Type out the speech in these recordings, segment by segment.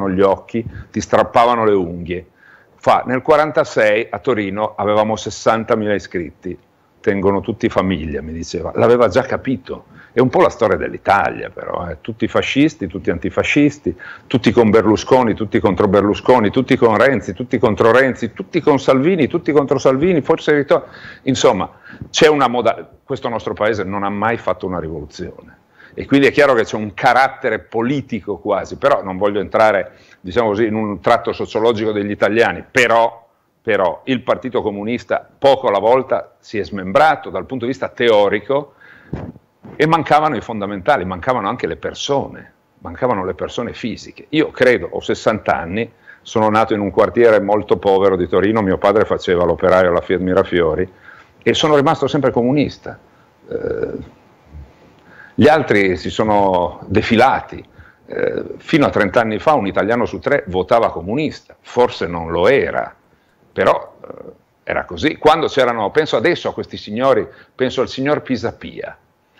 tagliavano gli occhi, ti strappavano le unghie. Fa, nel 1946 a Torino avevamo 60.000 iscritti, tengono tutti famiglia, mi diceva, l'aveva già capito, è un po' la storia dell'Italia però, eh. tutti fascisti, tutti antifascisti, tutti con Berlusconi, tutti contro Berlusconi, tutti con Renzi, tutti contro Renzi, tutti con Salvini, tutti contro Salvini, forse Ritorno, insomma, c'è una moda, questo nostro paese non ha mai fatto una rivoluzione e quindi è chiaro che c'è un carattere politico quasi, però non voglio entrare diciamo così, in un tratto sociologico degli italiani, però, però il Partito Comunista poco alla volta si è smembrato dal punto di vista teorico e mancavano i fondamentali, mancavano anche le persone, mancavano le persone fisiche. Io credo, ho 60 anni, sono nato in un quartiere molto povero di Torino, mio padre faceva l'operaio alla Fiat Mirafiori e sono rimasto sempre comunista. Eh, gli altri si sono defilati. Eh, fino a 30 anni fa un italiano su tre votava comunista, forse non lo era, però eh, era così. Quando c'erano, penso adesso a questi signori, penso al signor Pisapia.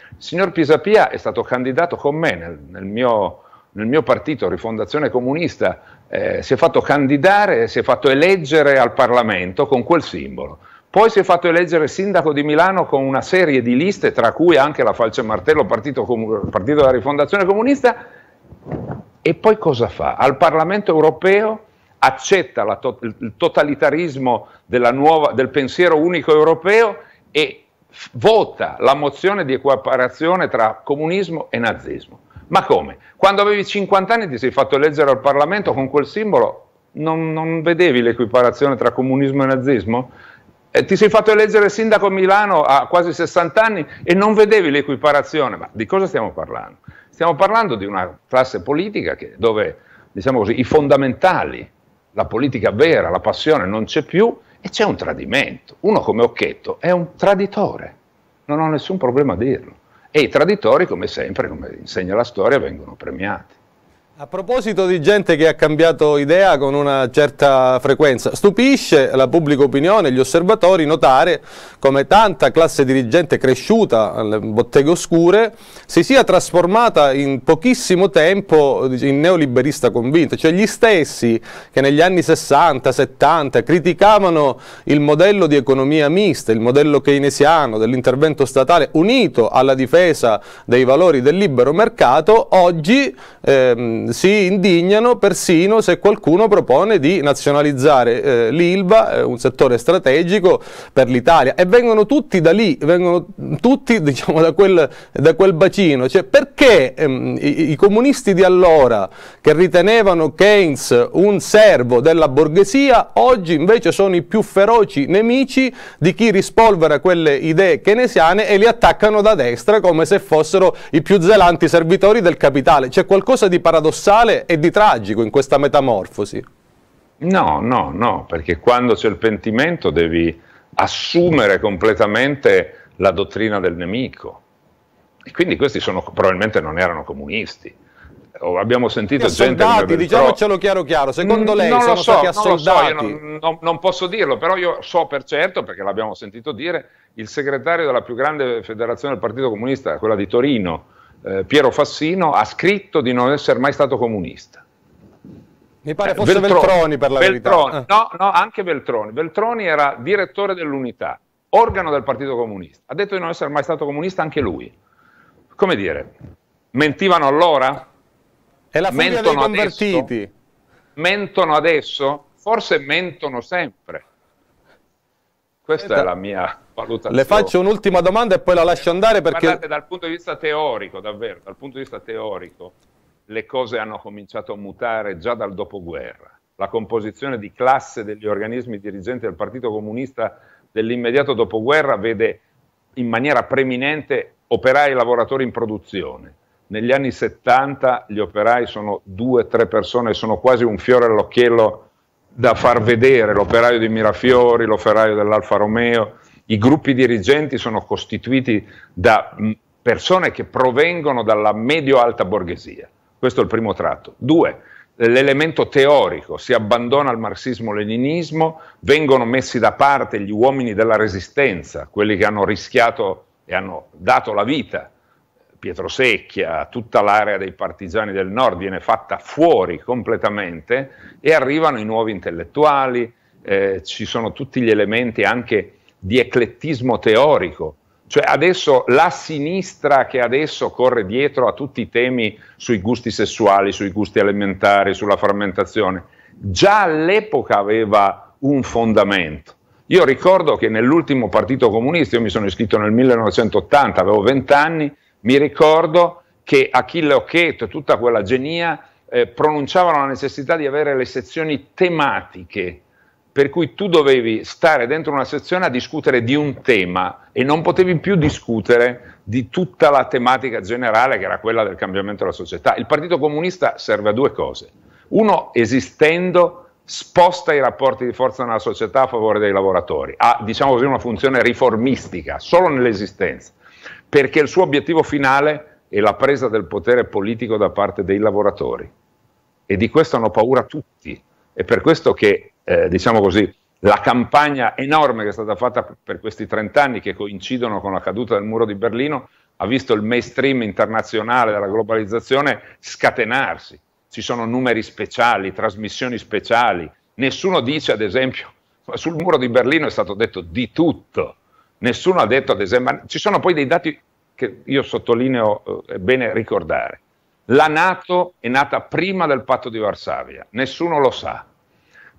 Il signor Pisapia è stato candidato con me nel, nel mio nel mio partito, Rifondazione Comunista, eh, si è fatto candidare, si è fatto eleggere al Parlamento con quel simbolo. Poi si è fatto eleggere sindaco di Milano con una serie di liste, tra cui anche la Falce Martello, partito, partito della Rifondazione Comunista. E poi cosa fa? Al Parlamento europeo accetta to il totalitarismo nuova, del pensiero unico europeo e vota la mozione di equiparazione tra comunismo e nazismo. Ma come? Quando avevi 50 anni ti sei fatto eleggere al Parlamento con quel simbolo, non, non vedevi l'equiparazione tra comunismo e nazismo? Eh, ti sei fatto eleggere sindaco a Milano a quasi 60 anni e non vedevi l'equiparazione, ma di cosa stiamo parlando? Stiamo parlando di una classe politica che, dove diciamo così, i fondamentali, la politica vera, la passione non c'è più e c'è un tradimento. Uno come Occhetto è un traditore, non ho nessun problema a dirlo. E i traditori, come sempre, come insegna la storia, vengono premiati. A proposito di gente che ha cambiato idea con una certa frequenza, stupisce la pubblica opinione e gli osservatori notare come tanta classe dirigente cresciuta alle botteghe oscure si sia trasformata in pochissimo tempo in neoliberista convinto, cioè gli stessi che negli anni 60-70 criticavano il modello di economia mista, il modello keynesiano dell'intervento statale unito alla difesa dei valori del libero mercato, oggi ehm, si indignano persino se qualcuno propone di nazionalizzare eh, l'ILVA, eh, un settore strategico per l'Italia, e vengono tutti da lì, vengono tutti diciamo, da, quel, da quel bacino. Cioè, perché ehm, i, i comunisti di allora, che ritenevano Keynes un servo della borghesia, oggi invece sono i più feroci nemici di chi rispolvera quelle idee keynesiane e li attaccano da destra come se fossero i più zelanti servitori del capitale. C'è qualcosa di paradossale paradossale e di tragico in questa metamorfosi? No, no, no, perché quando c'è il pentimento devi assumere completamente la dottrina del nemico. E quindi questi sono, probabilmente non erano comunisti. O abbiamo sentito gente soldati, diciamocelo chiaro chiaro, secondo mm, lei non sono so, stati assoldati? Non, so, non, non, posso dirlo, però io so per certo, perché l'abbiamo sentito dire, il segretario della più grande federazione del Partito Comunista, quella di Torino, eh, Piero Fassino ha scritto di non essere mai stato comunista. Mi pare eh, fosse Veltroni, Veltroni per la Veltroni, verità. Ah. No, no, anche Veltroni. Veltroni era direttore dell'unità, organo del Partito Comunista. Ha detto di non essere mai stato comunista anche lui. Come dire, mentivano allora? È la furia mentono dei convertiti. Adesso? Mentono adesso? Forse mentono sempre. Questa eh, è la mia valutazione. Le faccio un'ultima domanda e poi la lascio andare perché... Guardate, dal punto di vista teorico, davvero, dal punto di vista teorico, le cose hanno cominciato a mutare già dal dopoguerra. La composizione di classe degli organismi dirigenti del Partito Comunista dell'immediato dopoguerra vede in maniera preminente operai e lavoratori in produzione. Negli anni 70 gli operai sono due, o tre persone, sono quasi un fiore all'occhiello da far vedere, l'operaio di Mirafiori, l'operaio dell'Alfa Romeo, i gruppi dirigenti sono costituiti da mm, persone che provengono dalla medio-alta borghesia. Questo è il primo tratto. Due, l'elemento teorico, si abbandona al marxismo-leninismo, vengono messi da parte gli uomini della resistenza, quelli che hanno rischiato e hanno dato la vita Pietrosecchia, tutta l'area dei partigiani del nord viene fatta fuori completamente e arrivano i nuovi intellettuali, eh, ci sono tutti gli elementi anche di eclettismo teorico, cioè adesso la sinistra che adesso corre dietro a tutti i temi sui gusti sessuali, sui gusti alimentari, sulla frammentazione, già all'epoca aveva un fondamento. Io ricordo che nell'ultimo partito comunista, io mi sono iscritto nel 1980, avevo 20 anni, mi ricordo che Achille Occhetto e tutta quella genia eh, pronunciavano la necessità di avere le sezioni tematiche, per cui tu dovevi stare dentro una sezione a discutere di un tema e non potevi più discutere di tutta la tematica generale che era quella del cambiamento della società. Il Partito Comunista serve a due cose. Uno, esistendo, sposta i rapporti di forza nella società a favore dei lavoratori, ha diciamo così una funzione riformistica solo nell'esistenza perché il suo obiettivo finale è la presa del potere politico da parte dei lavoratori e di questo hanno paura tutti. È per questo che, eh, diciamo così, la campagna enorme che è stata fatta per questi 30 anni che coincidono con la caduta del muro di Berlino ha visto il mainstream internazionale della globalizzazione scatenarsi. Ci sono numeri speciali, trasmissioni speciali. Nessuno dice, ad esempio, sul muro di Berlino è stato detto di tutto. Nessuno ha detto, ad esempio, ci sono poi dei dati che io sottolineo, eh, è eh, bene ricordare. La Nato è nata prima del patto di Varsavia, nessuno lo sa.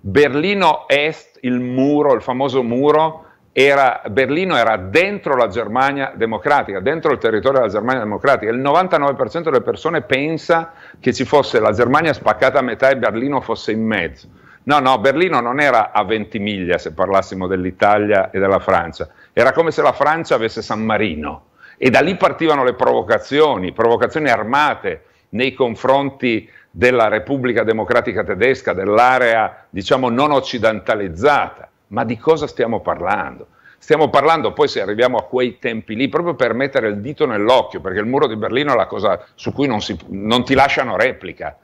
Berlino Est, il muro, il famoso muro, era, Berlino era dentro la Germania democratica, dentro il territorio della Germania democratica. Il 99% delle persone pensa che ci fosse la Germania spaccata a metà e Berlino fosse in mezzo. No, no, Berlino non era a 20 miglia se parlassimo dell'Italia e della Francia. Era come se la Francia avesse San Marino e da lì partivano le provocazioni, provocazioni armate nei confronti della Repubblica Democratica Tedesca, dell'area diciamo non occidentalizzata. Ma di cosa stiamo parlando? Stiamo parlando poi se arriviamo a quei tempi lì, proprio per mettere il dito nell'occhio, perché il muro di Berlino è la cosa su cui non, si, non ti lasciano replica.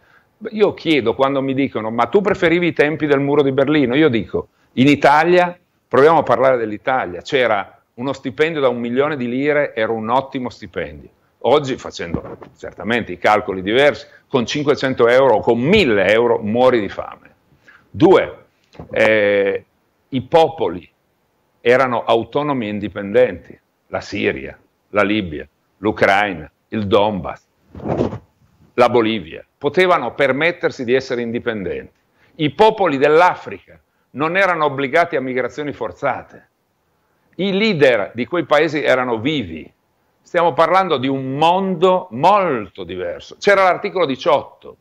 Io chiedo quando mi dicono, ma tu preferivi i tempi del muro di Berlino? Io dico, in Italia Proviamo a parlare dell'Italia, c'era uno stipendio da un milione di lire, era un ottimo stipendio. Oggi, facendo certamente i calcoli diversi, con 500 euro o con 1000 euro muori di fame. Due, eh, i popoli erano autonomi e indipendenti, la Siria, la Libia, l'Ucraina, il Donbass, la Bolivia, potevano permettersi di essere indipendenti. I popoli dell'Africa non erano obbligati a migrazioni forzate. I leader di quei paesi erano vivi. Stiamo parlando di un mondo molto diverso. C'era l'articolo 18.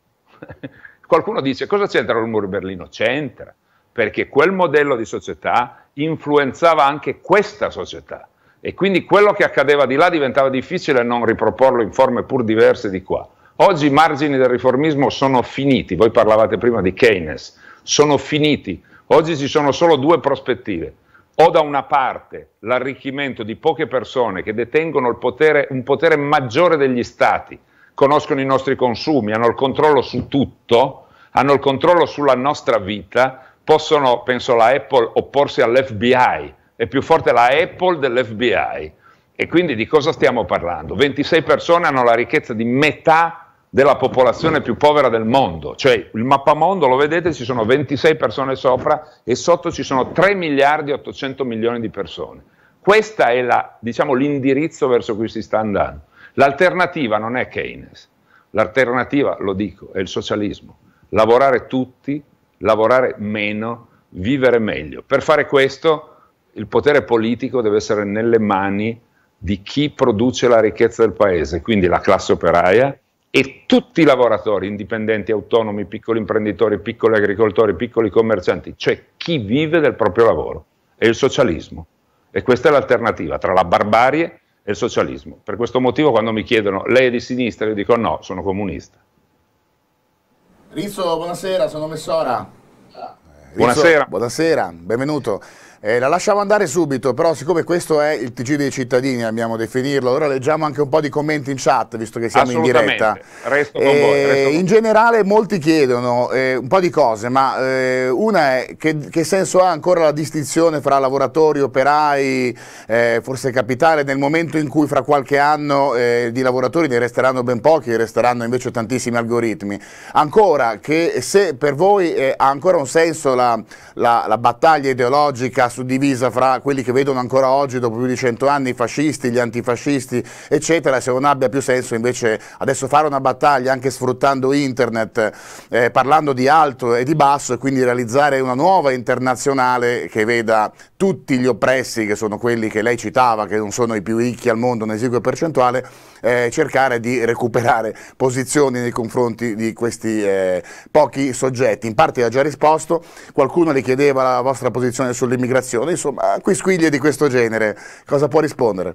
Qualcuno dice cosa c'entra il muro di Berlino? C'entra, perché quel modello di società influenzava anche questa società e quindi quello che accadeva di là diventava difficile non riproporlo in forme pur diverse di qua. Oggi i margini del riformismo sono finiti, voi parlavate prima di Keynes, sono finiti, Oggi ci sono solo due prospettive. O da una parte l'arricchimento di poche persone che detengono potere, un potere maggiore degli stati, conoscono i nostri consumi, hanno il controllo su tutto, hanno il controllo sulla nostra vita, possono, penso la Apple, opporsi all'FBI, è più forte la Apple dell'FBI. E quindi di cosa stiamo parlando? 26 persone hanno la ricchezza di metà della popolazione più povera del mondo, cioè il mappamondo lo vedete ci sono 26 persone sopra e sotto ci sono 3 miliardi e 800 milioni di persone. Questo è la, diciamo, l'indirizzo verso cui si sta andando. L'alternativa non è Keynes, l'alternativa, lo dico, è il socialismo. Lavorare tutti, lavorare meno, vivere meglio. Per fare questo il potere politico deve essere nelle mani di chi produce la ricchezza del paese, quindi la classe operaia, e tutti i lavoratori, indipendenti, autonomi, piccoli imprenditori, piccoli agricoltori, piccoli commercianti, cioè chi vive del proprio lavoro, è il socialismo. E questa è l'alternativa tra la barbarie e il socialismo. Per questo motivo quando mi chiedono lei è di sinistra, io dico no, sono comunista. Rizzo, buonasera, sono Messora. Ah. Rizzo, buonasera. Buonasera, benvenuto. Eh, la lasciamo andare subito, però siccome questo è il TG dei cittadini, abbiamo definirlo, allora leggiamo anche un po' di commenti in chat, visto che siamo in diretta. Resto con eh, voi. Resto in voi. generale molti chiedono eh, un po' di cose, ma eh, una è che, che, senso ha ancora la distinzione fra lavoratori, operai, eh, forse capitale, nel momento in cui fra qualche anno eh, di lavoratori ne resteranno ben pochi, resteranno invece tantissimi algoritmi. Ancora, che se per voi ha ancora un senso la, la, la battaglia ideologica suddivisa fra quelli che vedono ancora oggi, dopo più di cento anni, i fascisti, gli antifascisti, eccetera, se non abbia più senso invece adesso fare una battaglia anche sfruttando internet, eh, parlando di alto e di basso e quindi realizzare una nuova internazionale che veda tutti gli oppressi, che sono quelli che lei citava, che non sono i più ricchi al mondo un esiguo percentuale, eh, cercare di recuperare posizioni nei confronti di questi eh, pochi soggetti. In parte ha già risposto, qualcuno le chiedeva la vostra posizione sull'immigrazione immigrazione, insomma, a quisquiglie di questo genere. Cosa può rispondere?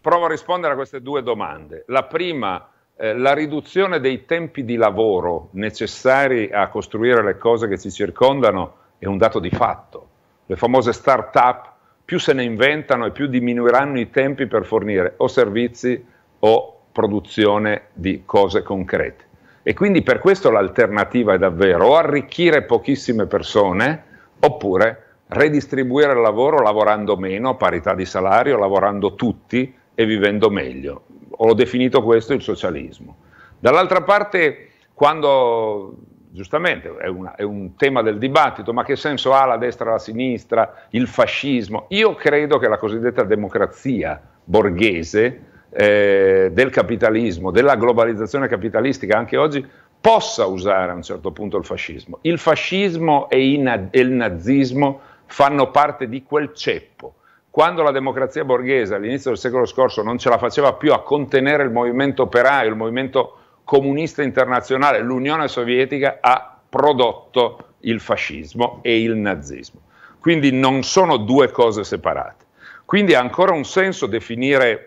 Provo a rispondere a queste due domande. La prima, eh, la riduzione dei tempi di lavoro necessari a costruire le cose che ci circondano è un dato di fatto. Le famose start-up più se ne inventano e più diminuiranno i tempi per fornire o servizi o produzione di cose concrete. E quindi per questo l'alternativa è davvero o arricchire pochissime persone oppure redistribuire il lavoro lavorando meno, a parità di salario, lavorando tutti e vivendo meglio. Ho definito questo il socialismo. Dall'altra parte, quando giustamente è, una, è, un tema del dibattito, ma che senso ha la destra, e la sinistra, il fascismo? Io credo che la cosiddetta democrazia borghese eh, del capitalismo, della globalizzazione capitalistica anche oggi, possa usare a un certo punto il fascismo. Il fascismo e il nazismo fanno parte di quel ceppo. Quando la democrazia borghese all'inizio del secolo scorso non ce la faceva più a contenere il movimento operaio, il movimento comunista internazionale, l'Unione Sovietica ha prodotto il fascismo e il nazismo. Quindi non sono due cose separate. Quindi ha ancora un senso definire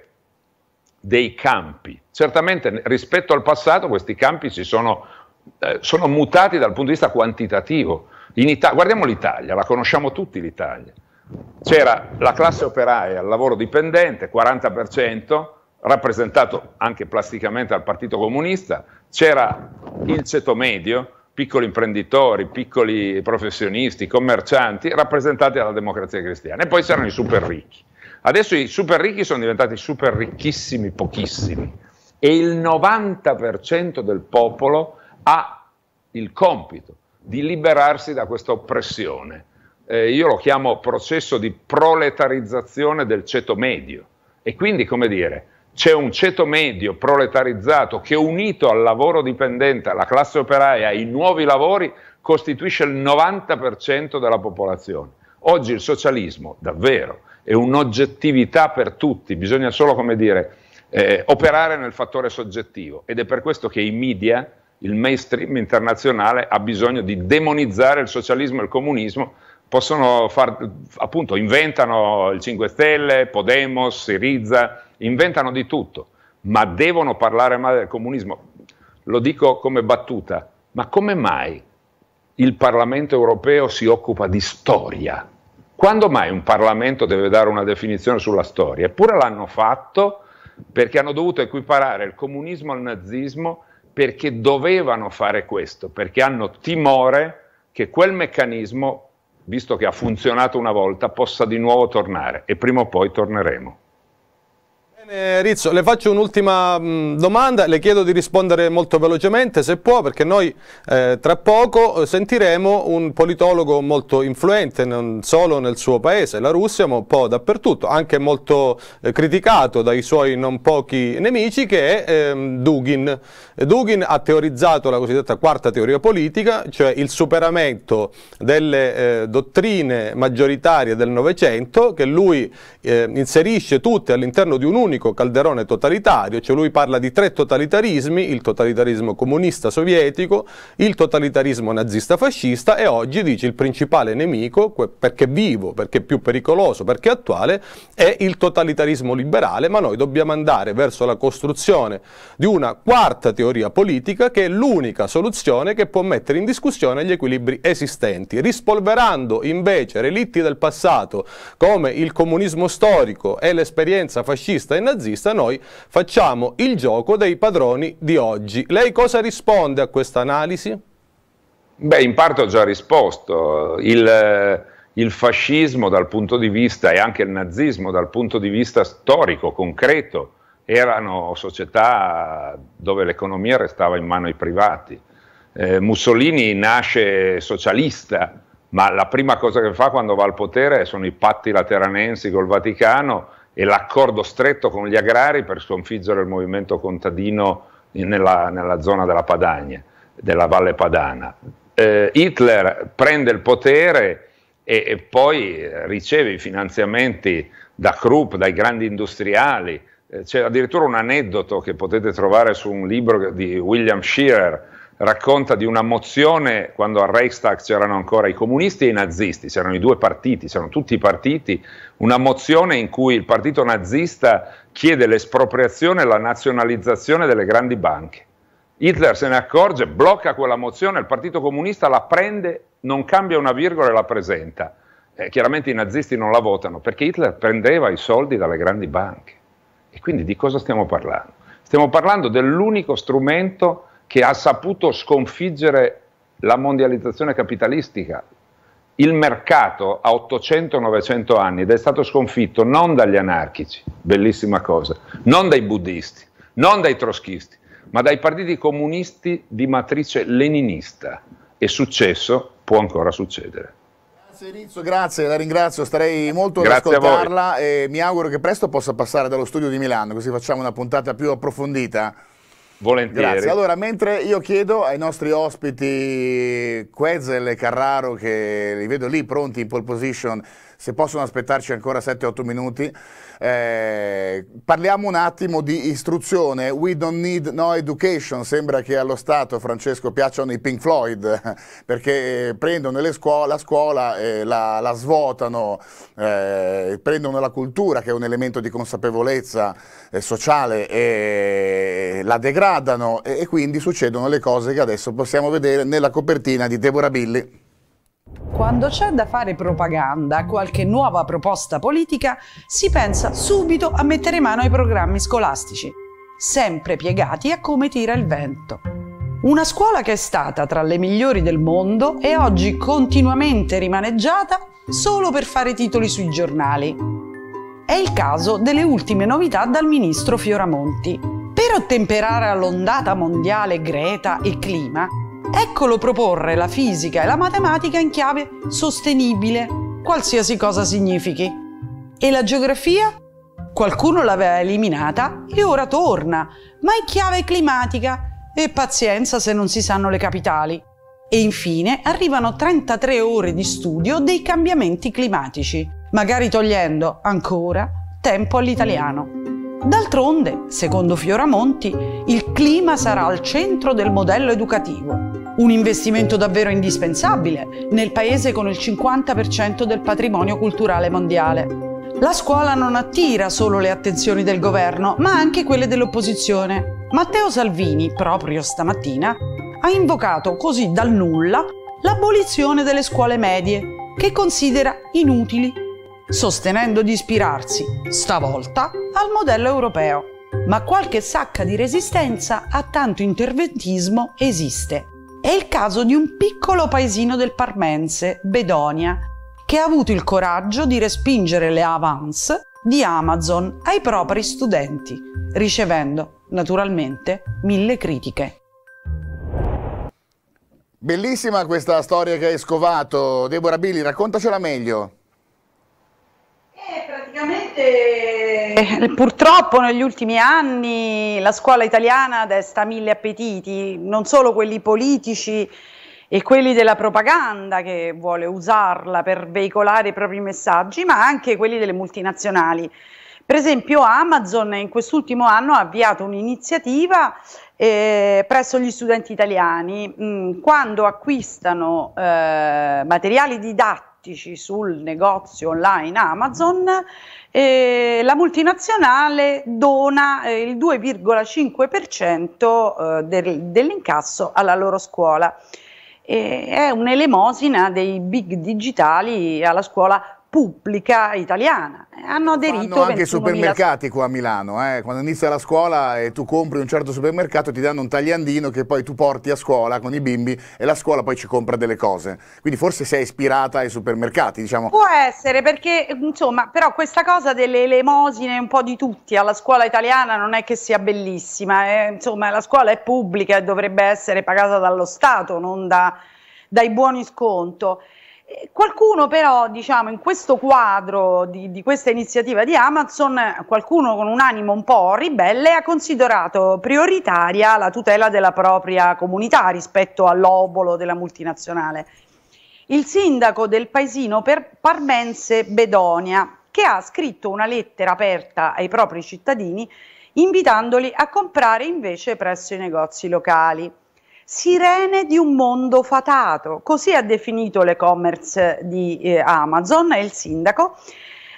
dei campi. Certamente rispetto al passato questi campi si sono, eh, sono mutati dal punto di vista quantitativo. Ita- guardiamo l'Italia, la conosciamo tutti l'Italia. C'era la classe operaia il lavoro dipendente, 40%, rappresentato anche plasticamente dal Partito Comunista, c'era il ceto medio, piccoli imprenditori, piccoli professionisti, commercianti, rappresentati dalla democrazia cristiana. E poi c'erano i super ricchi. Adesso i super ricchi sono diventati super ricchissimi, pochissimi. E il 90% del popolo ha il compito di liberarsi da questa oppressione. Eh, io lo chiamo processo di proletarizzazione del ceto medio. E quindi, come dire, c'è un ceto medio proletarizzato che unito al lavoro dipendente, alla classe operaia, ai nuovi lavori, costituisce il 90% della popolazione. Oggi il socialismo, davvero, è un'oggettività per tutti, bisogna solo, come dire, eh, operare nel fattore soggettivo. Ed è per questo che i media il mainstream internazionale ha bisogno di demonizzare il socialismo e il comunismo, possono far, appunto, inventano il 5 Stelle, Podemos, Siriza, inventano di tutto, ma devono parlare male del comunismo. Lo dico come battuta, ma come mai il Parlamento europeo si occupa di storia? Quando mai un Parlamento deve dare una definizione sulla storia? Eppure l'hanno fatto perché hanno dovuto equiparare il comunismo al nazismo perché dovevano fare questo, perché hanno timore che quel meccanismo, visto che ha funzionato una volta, possa di nuovo tornare e prima o poi torneremo. Bene, Rizzo, le faccio un'ultima mm, domanda, le chiedo di rispondere molto velocemente se può perché noi eh, tra poco eh, sentiremo un politologo molto influente non solo nel suo paese, la Russia, ma un po' dappertutto, anche molto eh, criticato dai suoi non pochi nemici che è eh, Dugin. Dugin ha teorizzato la cosiddetta quarta teoria politica, cioè il superamento delle eh, dottrine maggioritarie del Novecento che lui eh, inserisce tutte all'interno di un unico unico calderone totalitario, cioè lui parla di tre totalitarismi, il totalitarismo comunista sovietico, il totalitarismo nazista fascista e oggi dice il principale nemico, perché vivo, perché più pericoloso, perché attuale, è il totalitarismo liberale, ma noi dobbiamo andare verso la costruzione di una quarta teoria politica che è l'unica soluzione che può mettere in discussione gli equilibri esistenti, rispolverando invece relitti del passato come il comunismo storico e l'esperienza fascista in nazista, noi facciamo il gioco dei padroni di oggi. Lei cosa risponde a questa analisi? Beh, in parte ho già risposto. Il, il fascismo dal punto di vista e anche il nazismo dal punto di vista storico, concreto, erano società dove l'economia restava in mano ai privati. Eh, Mussolini nasce socialista, ma la prima cosa che fa quando va al potere sono i patti lateranensi col Vaticano e l'accordo stretto con gli agrari per sconfiggere il movimento contadino nella, nella zona della Padania, della Valle Padana. Eh, Hitler prende il potere e, e, poi eh, riceve i finanziamenti da Krupp, dai grandi industriali. Eh, c'è addirittura un aneddoto che potete trovare su un libro di William Shearer, racconta di una mozione quando al Reichstag c'erano ancora i comunisti e i nazisti, c'erano i due partiti, c'erano tutti i partiti, una mozione in cui il partito nazista chiede l'espropriazione e la nazionalizzazione delle grandi banche. Hitler se ne accorge, blocca quella mozione, il partito comunista la prende, non cambia una virgola e la presenta. Eh, chiaramente i nazisti non la votano perché Hitler prendeva i soldi dalle grandi banche. E quindi di cosa stiamo parlando? Stiamo parlando dell'unico strumento che ha saputo sconfiggere la mondializzazione capitalistica, il mercato ha 800-900 anni ed è stato sconfitto non dagli anarchici, bellissima cosa, non dai buddisti, non dai troschisti, ma dai partiti comunisti di matrice leninista. E successo può ancora succedere. Grazie grazie, la ringrazio, starei molto grazie ad ascoltarla e mi auguro che presto possa passare dallo studio di Milano, così facciamo una puntata più approfondita. Volentieri. Grazie. Allora, mentre io chiedo ai nostri ospiti Quezel e Carraro, che li vedo lì pronti in pole position se possono aspettarci ancora 7-8 minuti, eh, parliamo un attimo di istruzione. We don't need no education. Sembra che allo Stato, Francesco, piacciono i Pink Floyd, perché eh, prendono scuole, la scuola e la, la svuotano, eh, prendono la cultura, che è un elemento di consapevolezza eh, sociale, e eh, la degradano, e, e quindi succedono le cose che adesso possiamo vedere nella copertina di Deborah Billy. Quando c'è da fare propaganda a qualche nuova proposta politica, si pensa subito a mettere mano ai programmi scolastici, sempre piegati a come tira il vento. Una scuola che è stata tra le migliori del mondo è oggi continuamente rimaneggiata solo per fare titoli sui giornali. È il caso delle ultime novità dal ministro Fioramonti. Per ottemperare all'ondata mondiale Greta e clima, Eccolo proporre la fisica e la matematica in chiave sostenibile, qualsiasi cosa significhi. E la geografia? Qualcuno l'aveva eliminata e ora torna, ma in chiave climatica e pazienza se non si sanno le capitali. E infine arrivano 33 ore di studio dei cambiamenti climatici, magari togliendo ancora tempo all'italiano. D'altronde, secondo Fioramonti, il clima sarà al centro del modello educativo, un investimento davvero indispensabile nel paese con il 50% del patrimonio culturale mondiale. La scuola non attira solo le attenzioni del governo, ma anche quelle dell'opposizione. Matteo Salvini, proprio stamattina, ha invocato così dal nulla l'abolizione delle scuole medie, che considera inutili sostenendo di ispirarsi, stavolta, al modello europeo. Ma qualche sacca di resistenza a tanto interventismo esiste. È il caso di un piccolo paesino del Parmense, Bedonia, che ha avuto il coraggio di respingere le avance di Amazon ai propri studenti, ricevendo naturalmente mille critiche. Bellissima questa storia che hai scovato, Deborah Billy, raccontacela meglio veramente purtroppo negli ultimi anni la scuola italiana desta mille appetiti, non solo quelli politici e quelli della propaganda che vuole usarla per veicolare i propri messaggi, ma anche quelli delle multinazionali. Per esempio Amazon in quest'ultimo anno ha avviato un'iniziativa eh, presso gli studenti italiani mh, mm, quando acquistano eh, materiali didattici sul negozio online Amazon eh, la multinazionale dona eh, il 2,5% eh, del, dell'incasso alla loro scuola. è un'elemosina dei big digitali alla scuola pubblica italiana hanno aderito. Fanno anche supermercati qua a Milano, eh? quando inizia la scuola e tu compri un certo supermercato ti danno un tagliandino che poi tu porti a scuola con i bimbi e la scuola poi ci compra delle cose. Quindi forse sei ispirata ai supermercati, diciamo. Può essere perché insomma, però questa cosa delle elemosine un po' di tutti alla scuola italiana non è che sia bellissima, eh? insomma la scuola è pubblica e dovrebbe essere pagata dallo Stato, non da, dai buoni sconto. Qualcuno però, diciamo, in questo quadro di, di, questa iniziativa di Amazon, qualcuno con un animo un po' ribelle ha considerato prioritaria la tutela della propria comunità rispetto all'obolo della multinazionale. Il sindaco del paesino parmense Bedonia, che ha scritto una lettera aperta ai propri cittadini invitandoli a comprare invece presso i negozi locali sirene di un mondo fatato, così ha definito l'e-commerce di eh, Amazon e il sindaco,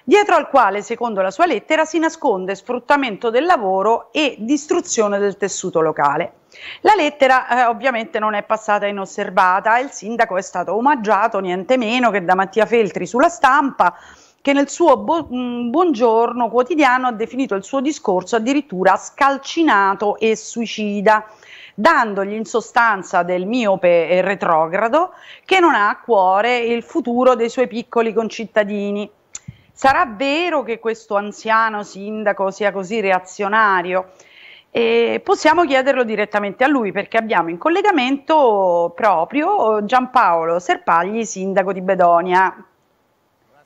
dietro al quale, secondo la sua lettera, si nasconde sfruttamento del lavoro e distruzione del tessuto locale. La lettera eh, ovviamente non è passata inosservata il sindaco è stato omaggiato niente meno che da Mattia Feltri sulla stampa che nel suo mm, buongiorno quotidiano ha definito il suo discorso addirittura scalcinato e suicida dandogli in sostanza del miope retrogrado che non ha a cuore il futuro dei suoi piccoli concittadini. Sarà vero che questo anziano sindaco sia così reazionario? E possiamo chiederlo direttamente a lui perché abbiamo in collegamento proprio Giampaolo Serpagli, sindaco di Bedonia.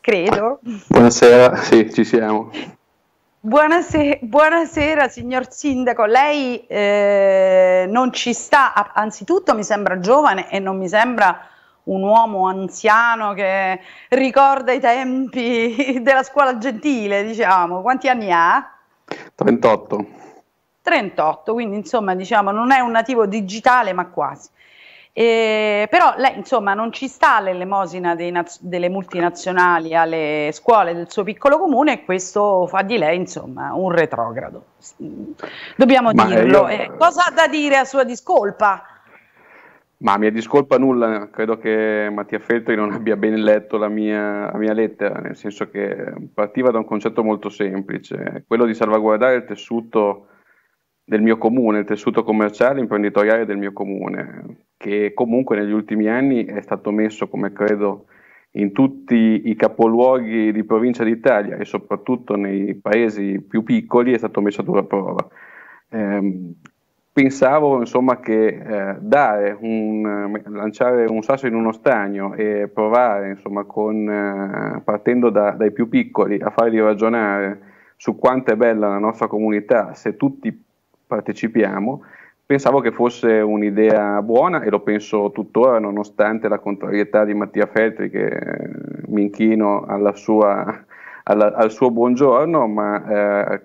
Credo. Buonasera, sì, ci siamo. Buonasera, buonasera, signor Sindaco, lei eh, non ci sta, anzitutto mi sembra giovane e non mi sembra un uomo anziano che ricorda i tempi della scuola gentile, diciamo, quanti anni ha? 38. 38, quindi insomma diciamo non è un nativo digitale ma quasi. Eh, però lei insomma non ci sta l'elemosina naz- delle multinazionali alle scuole del suo piccolo comune e questo fa di lei insomma un retrogrado. Dobbiamo Ma dirlo. Io... Eh, cosa ha da dire a sua discolpa? Ma mia discolpa nulla, credo che Mattia Feltri non abbia ben letto la mia, la mia, lettera, nel senso che partiva da un concetto molto semplice, quello di salvaguardare il tessuto del mio comune, il tessuto commerciale e imprenditoriale del mio comune, che comunque negli ultimi anni è stato messo, come credo, in tutti i capoluoghi di provincia d'Italia e soprattutto nei paesi più piccoli è stato messo a dura prova. Eh, pensavo insomma che eh, dare un, lanciare un sasso in uno stagno e provare insomma, con, eh, partendo da, dai più piccoli a farli ragionare su quanto è bella la nostra comunità se tutti partecipiamo, pensavo che fosse un'idea buona e lo penso tuttora nonostante la contrarietà di Mattia Feltri che eh, mi inchino alla sua, alla, al suo buongiorno, ma eh,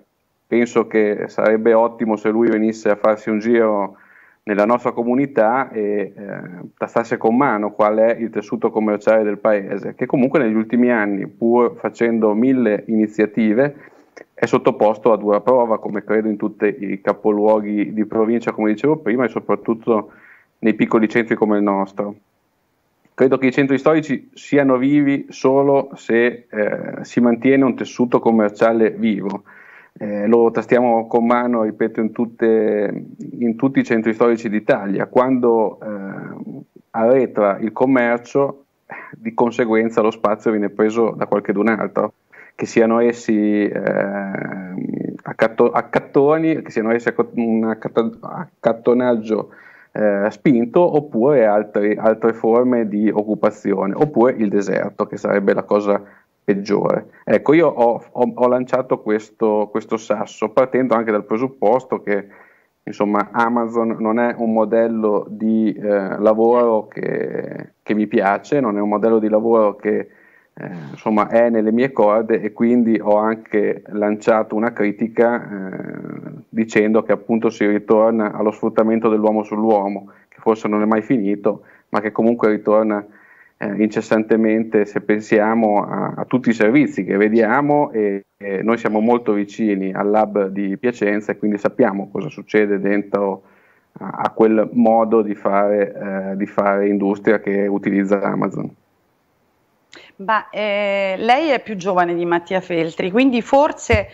penso che sarebbe ottimo se lui venisse a farsi un giro nella nostra comunità e eh, tastasse con mano qual è il tessuto commerciale del paese, che comunque negli ultimi anni, pur facendo mille iniziative, è sottoposto a dura prova, come credo in tutti i capoluoghi di provincia, come dicevo prima, e soprattutto nei piccoli centri come il nostro. Credo che i centri storici siano vivi solo se eh, si mantiene un tessuto commerciale vivo. Eh, lo tastiamo con mano, ripeto, in, tutte, in tutti i centri storici d'Italia. Quando eh, arretra il commercio, di conseguenza lo spazio viene preso da qualchedun altro che siano essi eh, accatto, accattoni, che siano essi un accattonaggio eh, spinto oppure altri, altre forme di occupazione, oppure il deserto che sarebbe la cosa peggiore. Ecco, io ho, ho, ho lanciato questo, questo sasso partendo anche dal presupposto che insomma, Amazon non è un modello di eh, lavoro che, che, mi piace, non è un modello di lavoro che eh, insomma è nelle mie corde e quindi ho anche lanciato una critica eh, dicendo che appunto si ritorna allo sfruttamento dell'uomo sull'uomo, che forse non è mai finito, ma che comunque ritorna eh, incessantemente se pensiamo a, a, tutti i servizi che vediamo e, e noi siamo molto vicini al lab di Piacenza e quindi sappiamo cosa succede dentro a, quel modo di fare, eh, di fare industria che utilizza Amazon. Ma eh, lei è più giovane di Mattia Feltri, quindi forse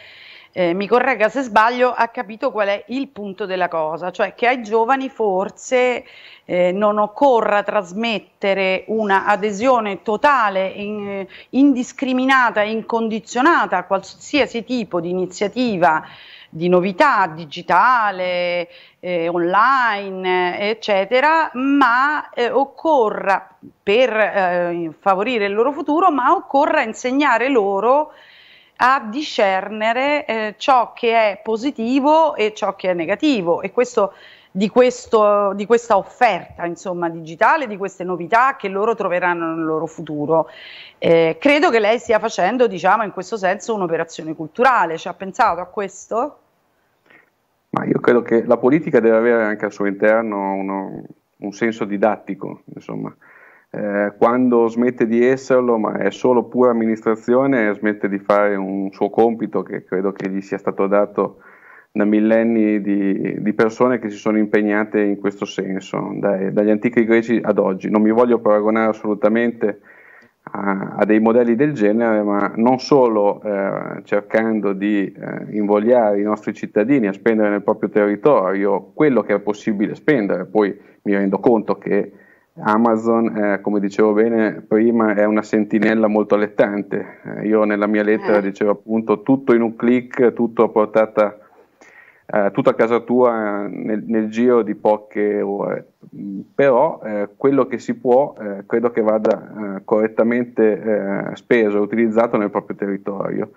eh, mi corregga se sbaglio, ha capito qual è il punto della cosa, cioè che ai giovani forse eh, non occorra trasmettere una adesione totale, in, eh, indiscriminata, incondizionata a qualsiasi tipo di iniziativa di novità digitale, eh, online, eh, eccetera, ma eh, occorra, per eh, favorire il loro futuro, ma occorra insegnare loro a discernere eh, ciò che è positivo e ciò che è negativo. E questo di, questo, di, questa offerta insomma, digitale, di queste novità che loro troveranno nel loro futuro. Eh, credo che lei stia facendo, diciamo, in questo senso un'operazione culturale. Ci ha pensato a questo? Ma io credo che la politica deve avere anche al suo interno uno, un senso didattico, insomma. Eh, quando smette di esserlo, ma è solo pura amministrazione, smette di fare un suo compito che credo che gli sia stato dato da millenni di, di persone che si sono impegnate in questo senso, dai, dagli antichi greci ad oggi. Non mi voglio paragonare assolutamente a, dei modelli del genere, ma non solo eh, cercando di eh, invogliare i nostri cittadini a spendere nel proprio territorio quello che è possibile spendere, poi mi rendo conto che Amazon, eh, come dicevo bene prima, è una sentinella molto allettante. Eh, io nella mia lettera eh. dicevo appunto tutto in un clic, tutto a portata eh, tutto a casa tua eh, nel, nel, giro di poche ore. Mm, però eh, quello che si può eh, credo che vada eh, correttamente eh, speso e utilizzato nel proprio territorio.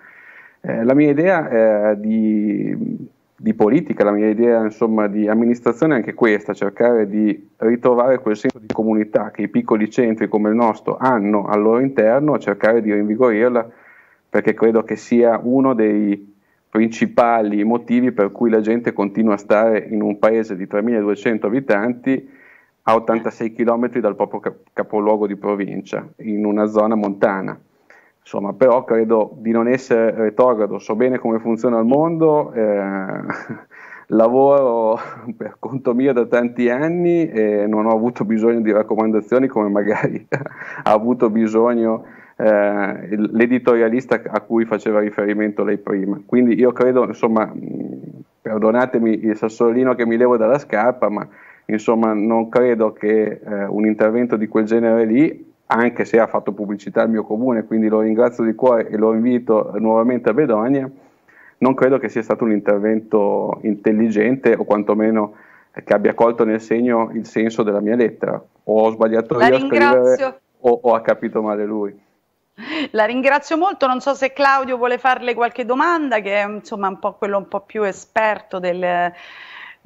la mia idea di, di, politica, la mia idea insomma, di amministrazione è anche questa, cercare di ritrovare quel senso di comunità che i piccoli centri come il nostro hanno al loro interno, cercare di rinvigorirla perché credo che sia uno dei principali motivi per cui la gente continua a stare in un paese di 3.200 abitanti a 86 km dal proprio capoluogo di provincia, in una zona montana. Insomma, però credo di non essere retrogrado, so bene come funziona il mondo, eh, lavoro per conto mio da tanti anni e non ho avuto bisogno di raccomandazioni come magari ha avuto bisogno eh, l'editorialista a cui faceva riferimento lei prima. Quindi io credo, insomma, perdonatemi il sassolino che mi levo dalla scarpa, ma insomma non credo che eh, un intervento di quel genere lì, anche se ha fatto pubblicità al mio comune, quindi lo ringrazio di cuore e lo invito nuovamente a Bedonia, non credo che sia stato un intervento intelligente o quantomeno che abbia colto nel segno il senso della mia lettera. O ho sbagliato La io a scrivere o, o ha capito male lui. La ringrazio molto, non so se Claudio vuole farle qualche domanda, che è insomma un po' quello un po' più esperto del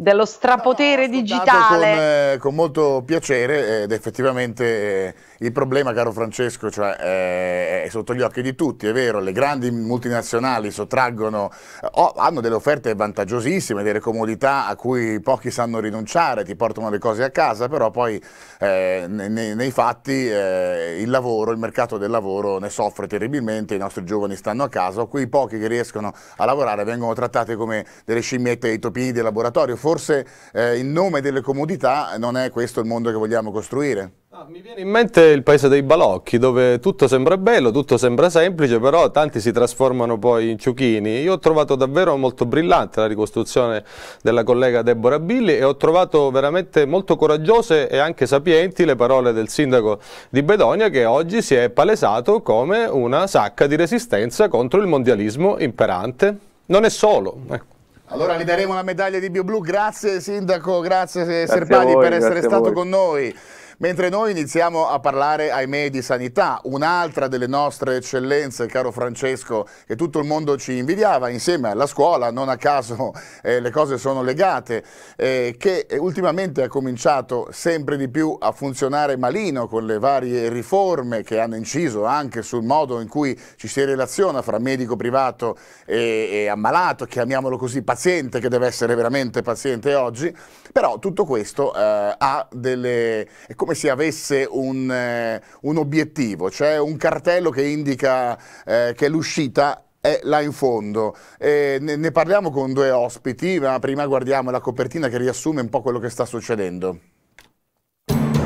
dello strapotere no, digitale. Con, eh, con, molto piacere ed effettivamente eh, il problema, caro Francesco, cioè, è, eh, è, sotto gli occhi di tutti, è vero, le grandi multinazionali sottraggono, oh, hanno delle offerte vantaggiosissime, delle comodità a cui pochi sanno rinunciare, ti portano le cose a casa, però poi eh, nei, nei, fatti eh, il lavoro, il mercato del lavoro ne soffre terribilmente, i nostri giovani stanno a casa, quei pochi che riescono a lavorare vengono trattati come delle scimmiette dei topini del laboratorio, forse eh, in nome delle comodità non è questo il mondo che vogliamo costruire. Ah, mi viene in mente il paese dei balocchi, dove tutto sembra bello, tutto sembra semplice, però tanti si trasformano poi in ciuchini. Io ho trovato davvero molto brillante la ricostruzione della collega Deborah Billi e ho trovato veramente molto coraggiose e anche sapienti le parole del sindaco di Bedonia che oggi si è palesato come una sacca di resistenza contro il mondialismo imperante. Non è solo. Ecco. Allora gli daremo la medaglia di BioBlu, grazie Sindaco, grazie, eh, grazie Serbagli per essere stato con noi. Mentre noi iniziamo a parlare, ahimè, di sanità, un'altra delle nostre eccellenze, caro Francesco, che tutto il mondo ci invidiava, insieme alla scuola, non a caso eh, le cose sono legate, eh, che ultimamente ha cominciato sempre di più a funzionare malino con le varie riforme che hanno inciso anche sul modo in cui ci si relaziona fra medico privato e, e ammalato, chiamiamolo così, paziente, che deve essere veramente paziente oggi, però tutto questo eh, ha delle... È come come se avesse un, eh, un obiettivo, cioè un cartello che indica eh, che l'uscita è là in fondo. Eh, ne, ne parliamo con due ospiti, ma prima guardiamo la copertina che riassume un po' quello che sta succedendo.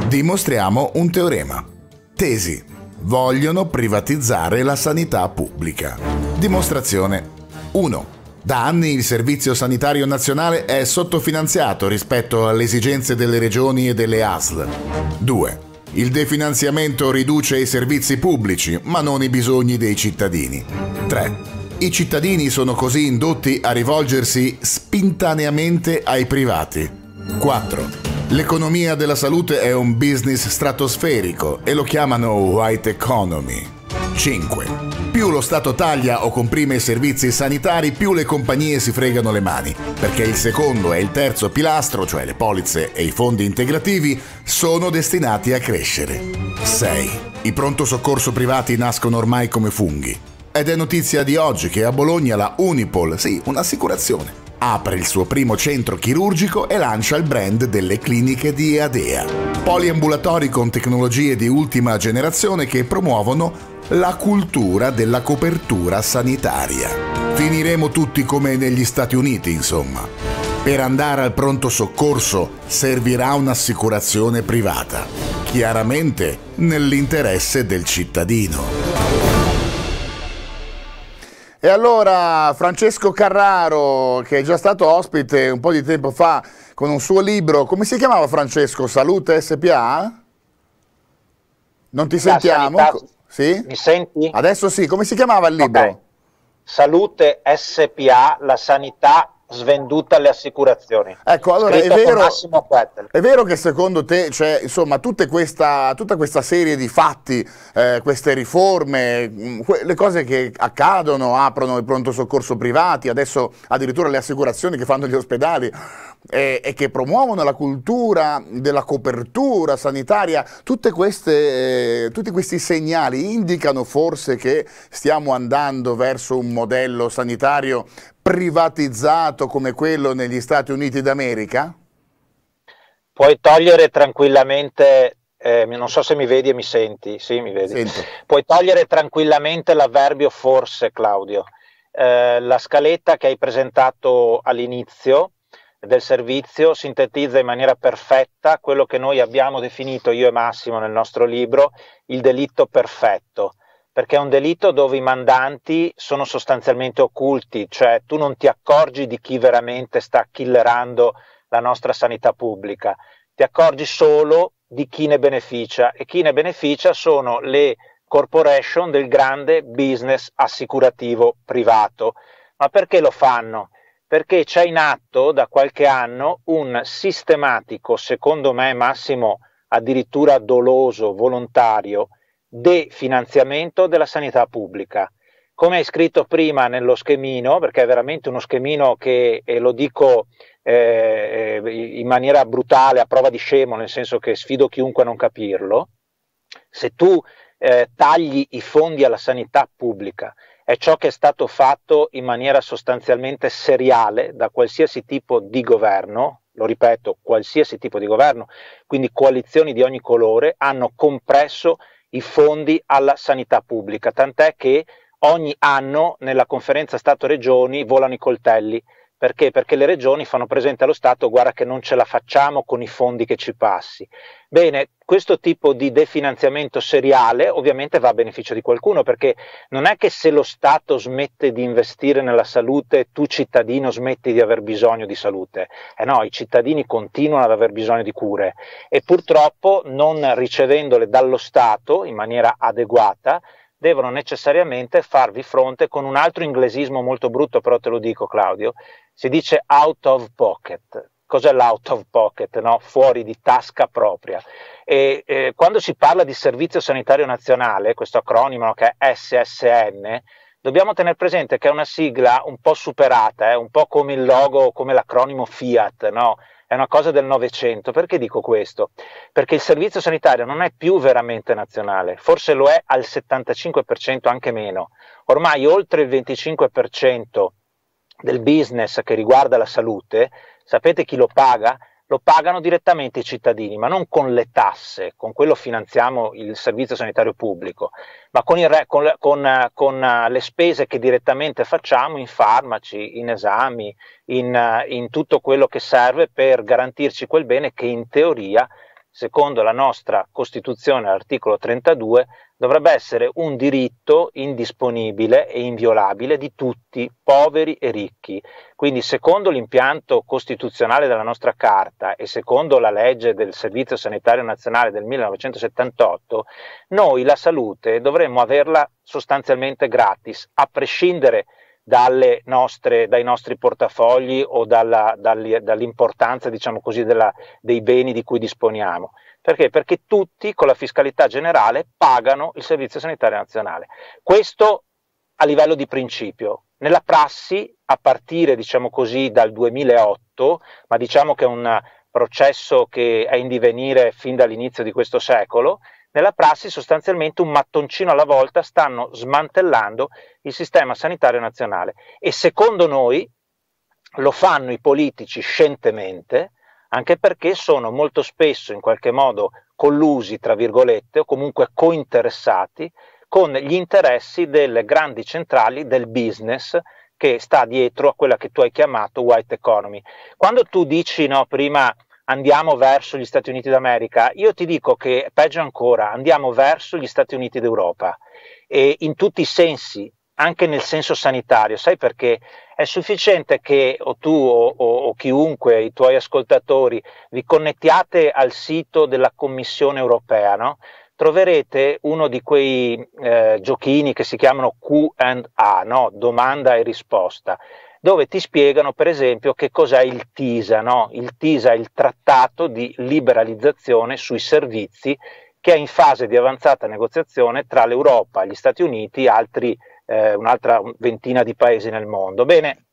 Dimostriamo un teorema. Tesi. Vogliono privatizzare la sanità pubblica. Dimostrazione 1. Da anni il Servizio Sanitario Nazionale è sottofinanziato rispetto alle esigenze delle regioni e delle ASL. 2. Il definanziamento riduce i servizi pubblici, ma non i bisogni dei cittadini. 3. I cittadini sono così indotti a rivolgersi spintaneamente ai privati. 4. L'economia della salute è un business stratosferico e lo chiamano white economy. 5. Più lo Stato taglia o comprime i servizi sanitari, più le compagnie si fregano le mani, perché il secondo e il terzo pilastro, cioè le polizze e i fondi integrativi, sono destinati a crescere. 6. I pronto soccorso privati nascono ormai come funghi. Ed è notizia di oggi che a Bologna la Unipol, sì, un'assicurazione, apre il suo primo centro chirurgico e lancia il brand delle cliniche di Adea. Poliambulatori con tecnologie di ultima generazione che promuovono la cultura della copertura sanitaria. Finiremo tutti come negli Stati Uniti, insomma. Per andare al pronto soccorso servirà un'assicurazione privata, chiaramente nell'interesse del cittadino. E allora Francesco Carraro, che è già stato ospite un po' di tempo fa con un suo libro, come si chiamava Francesco? Salute SPA? Non ti sentiamo? Sanità, sì? Mi senti? Adesso sì, come si chiamava il libro? Okay. Salute SPA, la sanità svenduta alle assicurazioni. Ecco, allora è vero, è vero, che secondo te, cioè, insomma, questa, tutta questa serie di fatti, eh, queste riforme, mh, mm, le cose che accadono, aprono il pronto soccorso privati, adesso addirittura le assicurazioni che fanno gli ospedali, eh, e che promuovono la cultura della copertura sanitaria, queste, eh, tutti questi segnali indicano forse che stiamo andando verso un modello sanitario privatizzato come quello negli Stati Uniti d'America? Puoi togliere tranquillamente eh, non so se mi vedi e mi senti, sì, mi vedi. Sento. Puoi togliere tranquillamente l'avverbio forse, Claudio. Eh, la scaletta che hai presentato all'inizio del servizio sintetizza in maniera perfetta quello che noi abbiamo definito io e Massimo nel nostro libro il delitto perfetto, perché è un delitto dove i mandanti sono sostanzialmente occulti, cioè tu non ti accorgi di chi veramente sta killerando la nostra sanità pubblica, ti accorgi solo di chi ne beneficia e chi ne beneficia sono le corporation del grande business assicurativo privato. Ma perché lo fanno? perché c'è in atto da qualche anno un sistematico, secondo me Massimo, addirittura doloso, volontario, definanziamento della sanità pubblica. Come hai scritto prima nello schemino, perché è veramente uno schemino che, e lo dico eh, eh in maniera brutale, a prova di scemo, nel senso che sfido chiunque a non capirlo, se tu eh, tagli i fondi alla sanità pubblica è ciò che è stato fatto in maniera sostanzialmente seriale da qualsiasi tipo di governo, lo ripeto, qualsiasi tipo di governo, quindi coalizioni di ogni colore, hanno compresso i fondi alla sanità pubblica, tant'è che ogni anno nella conferenza Stato-Regioni volano i coltelli perché? Perché le regioni fanno presente allo Stato guarda che non ce la facciamo con i fondi che ci passi. Bene, questo tipo di definanziamento seriale ovviamente va a beneficio di qualcuno perché non è che se lo Stato smette di investire nella salute tu cittadino smetti di aver bisogno di salute. Eh no, i cittadini continuano ad aver bisogno di cure e purtroppo non ricevendole dallo Stato in maniera adeguata devono necessariamente farvi fronte con un altro inglesismo molto brutto, però te lo dico Claudio, si dice out of pocket. Cos'è l'out of pocket? No? Fuori di tasca propria. E, eh, quando si parla di Servizio Sanitario Nazionale, questo acronimo che è SSN, dobbiamo tenere presente che è una sigla un po' superata, eh, un po' come il logo, come l'acronimo Fiat, no? è una cosa del Novecento. Perché dico questo? Perché il servizio sanitario non è più veramente nazionale, forse lo è al 75% anche meno. Ormai oltre il 25% del business che riguarda la salute, sapete chi lo paga? lo pagano direttamente i cittadini, ma non con le tasse, con quello finanziamo il servizio sanitario pubblico, ma con, il, con, con, con eh, le spese che direttamente facciamo in farmaci, in esami, in, eh, in tutto quello che serve per garantirci quel bene che in teoria secondo la nostra Costituzione, l'articolo 32, dovrebbe essere un diritto indisponibile e inviolabile di tutti, poveri e ricchi. Quindi secondo l'impianto costituzionale della nostra Carta e secondo la legge del Servizio Sanitario Nazionale del 1978, noi la salute dovremmo averla sostanzialmente gratis, a prescindere dalle nostre, dai nostri portafogli o dalla, dall'importanza diciamo così, della, dei beni di cui disponiamo. Perché? Perché tutti con la fiscalità generale pagano il Servizio Sanitario Nazionale. Questo a livello di principio. Nella prassi, a partire diciamo così, dal 2008, ma diciamo che è un processo che è in divenire fin dall'inizio di questo secolo, nella prassi sostanzialmente un mattoncino alla volta stanno smantellando il sistema sanitario nazionale e secondo noi lo fanno i politici scientemente anche perché sono molto spesso in qualche modo collusi, tra virgolette, o comunque cointeressati con gli interessi delle grandi centrali del business che sta dietro a quella che tu hai chiamato white economy. Quando tu dici no, prima andiamo verso gli Stati Uniti d'America, io ti dico che peggio ancora, andiamo verso gli Stati Uniti d'Europa e in tutti i sensi, anche nel senso sanitario, sai perché è sufficiente che o tu o, o, o chiunque, i tuoi ascoltatori, vi connettiate al sito della Commissione europea, no? troverete uno di quei eh, giochini che si chiamano QA, no? domanda e risposta dove ti spiegano per esempio che cos'è il TISA. No? Il TISA è il trattato di liberalizzazione sui servizi che è in fase di avanzata negoziazione tra l'Europa, gli Stati Uniti e altri, eh, un'altra ventina di paesi nel mondo. Bene,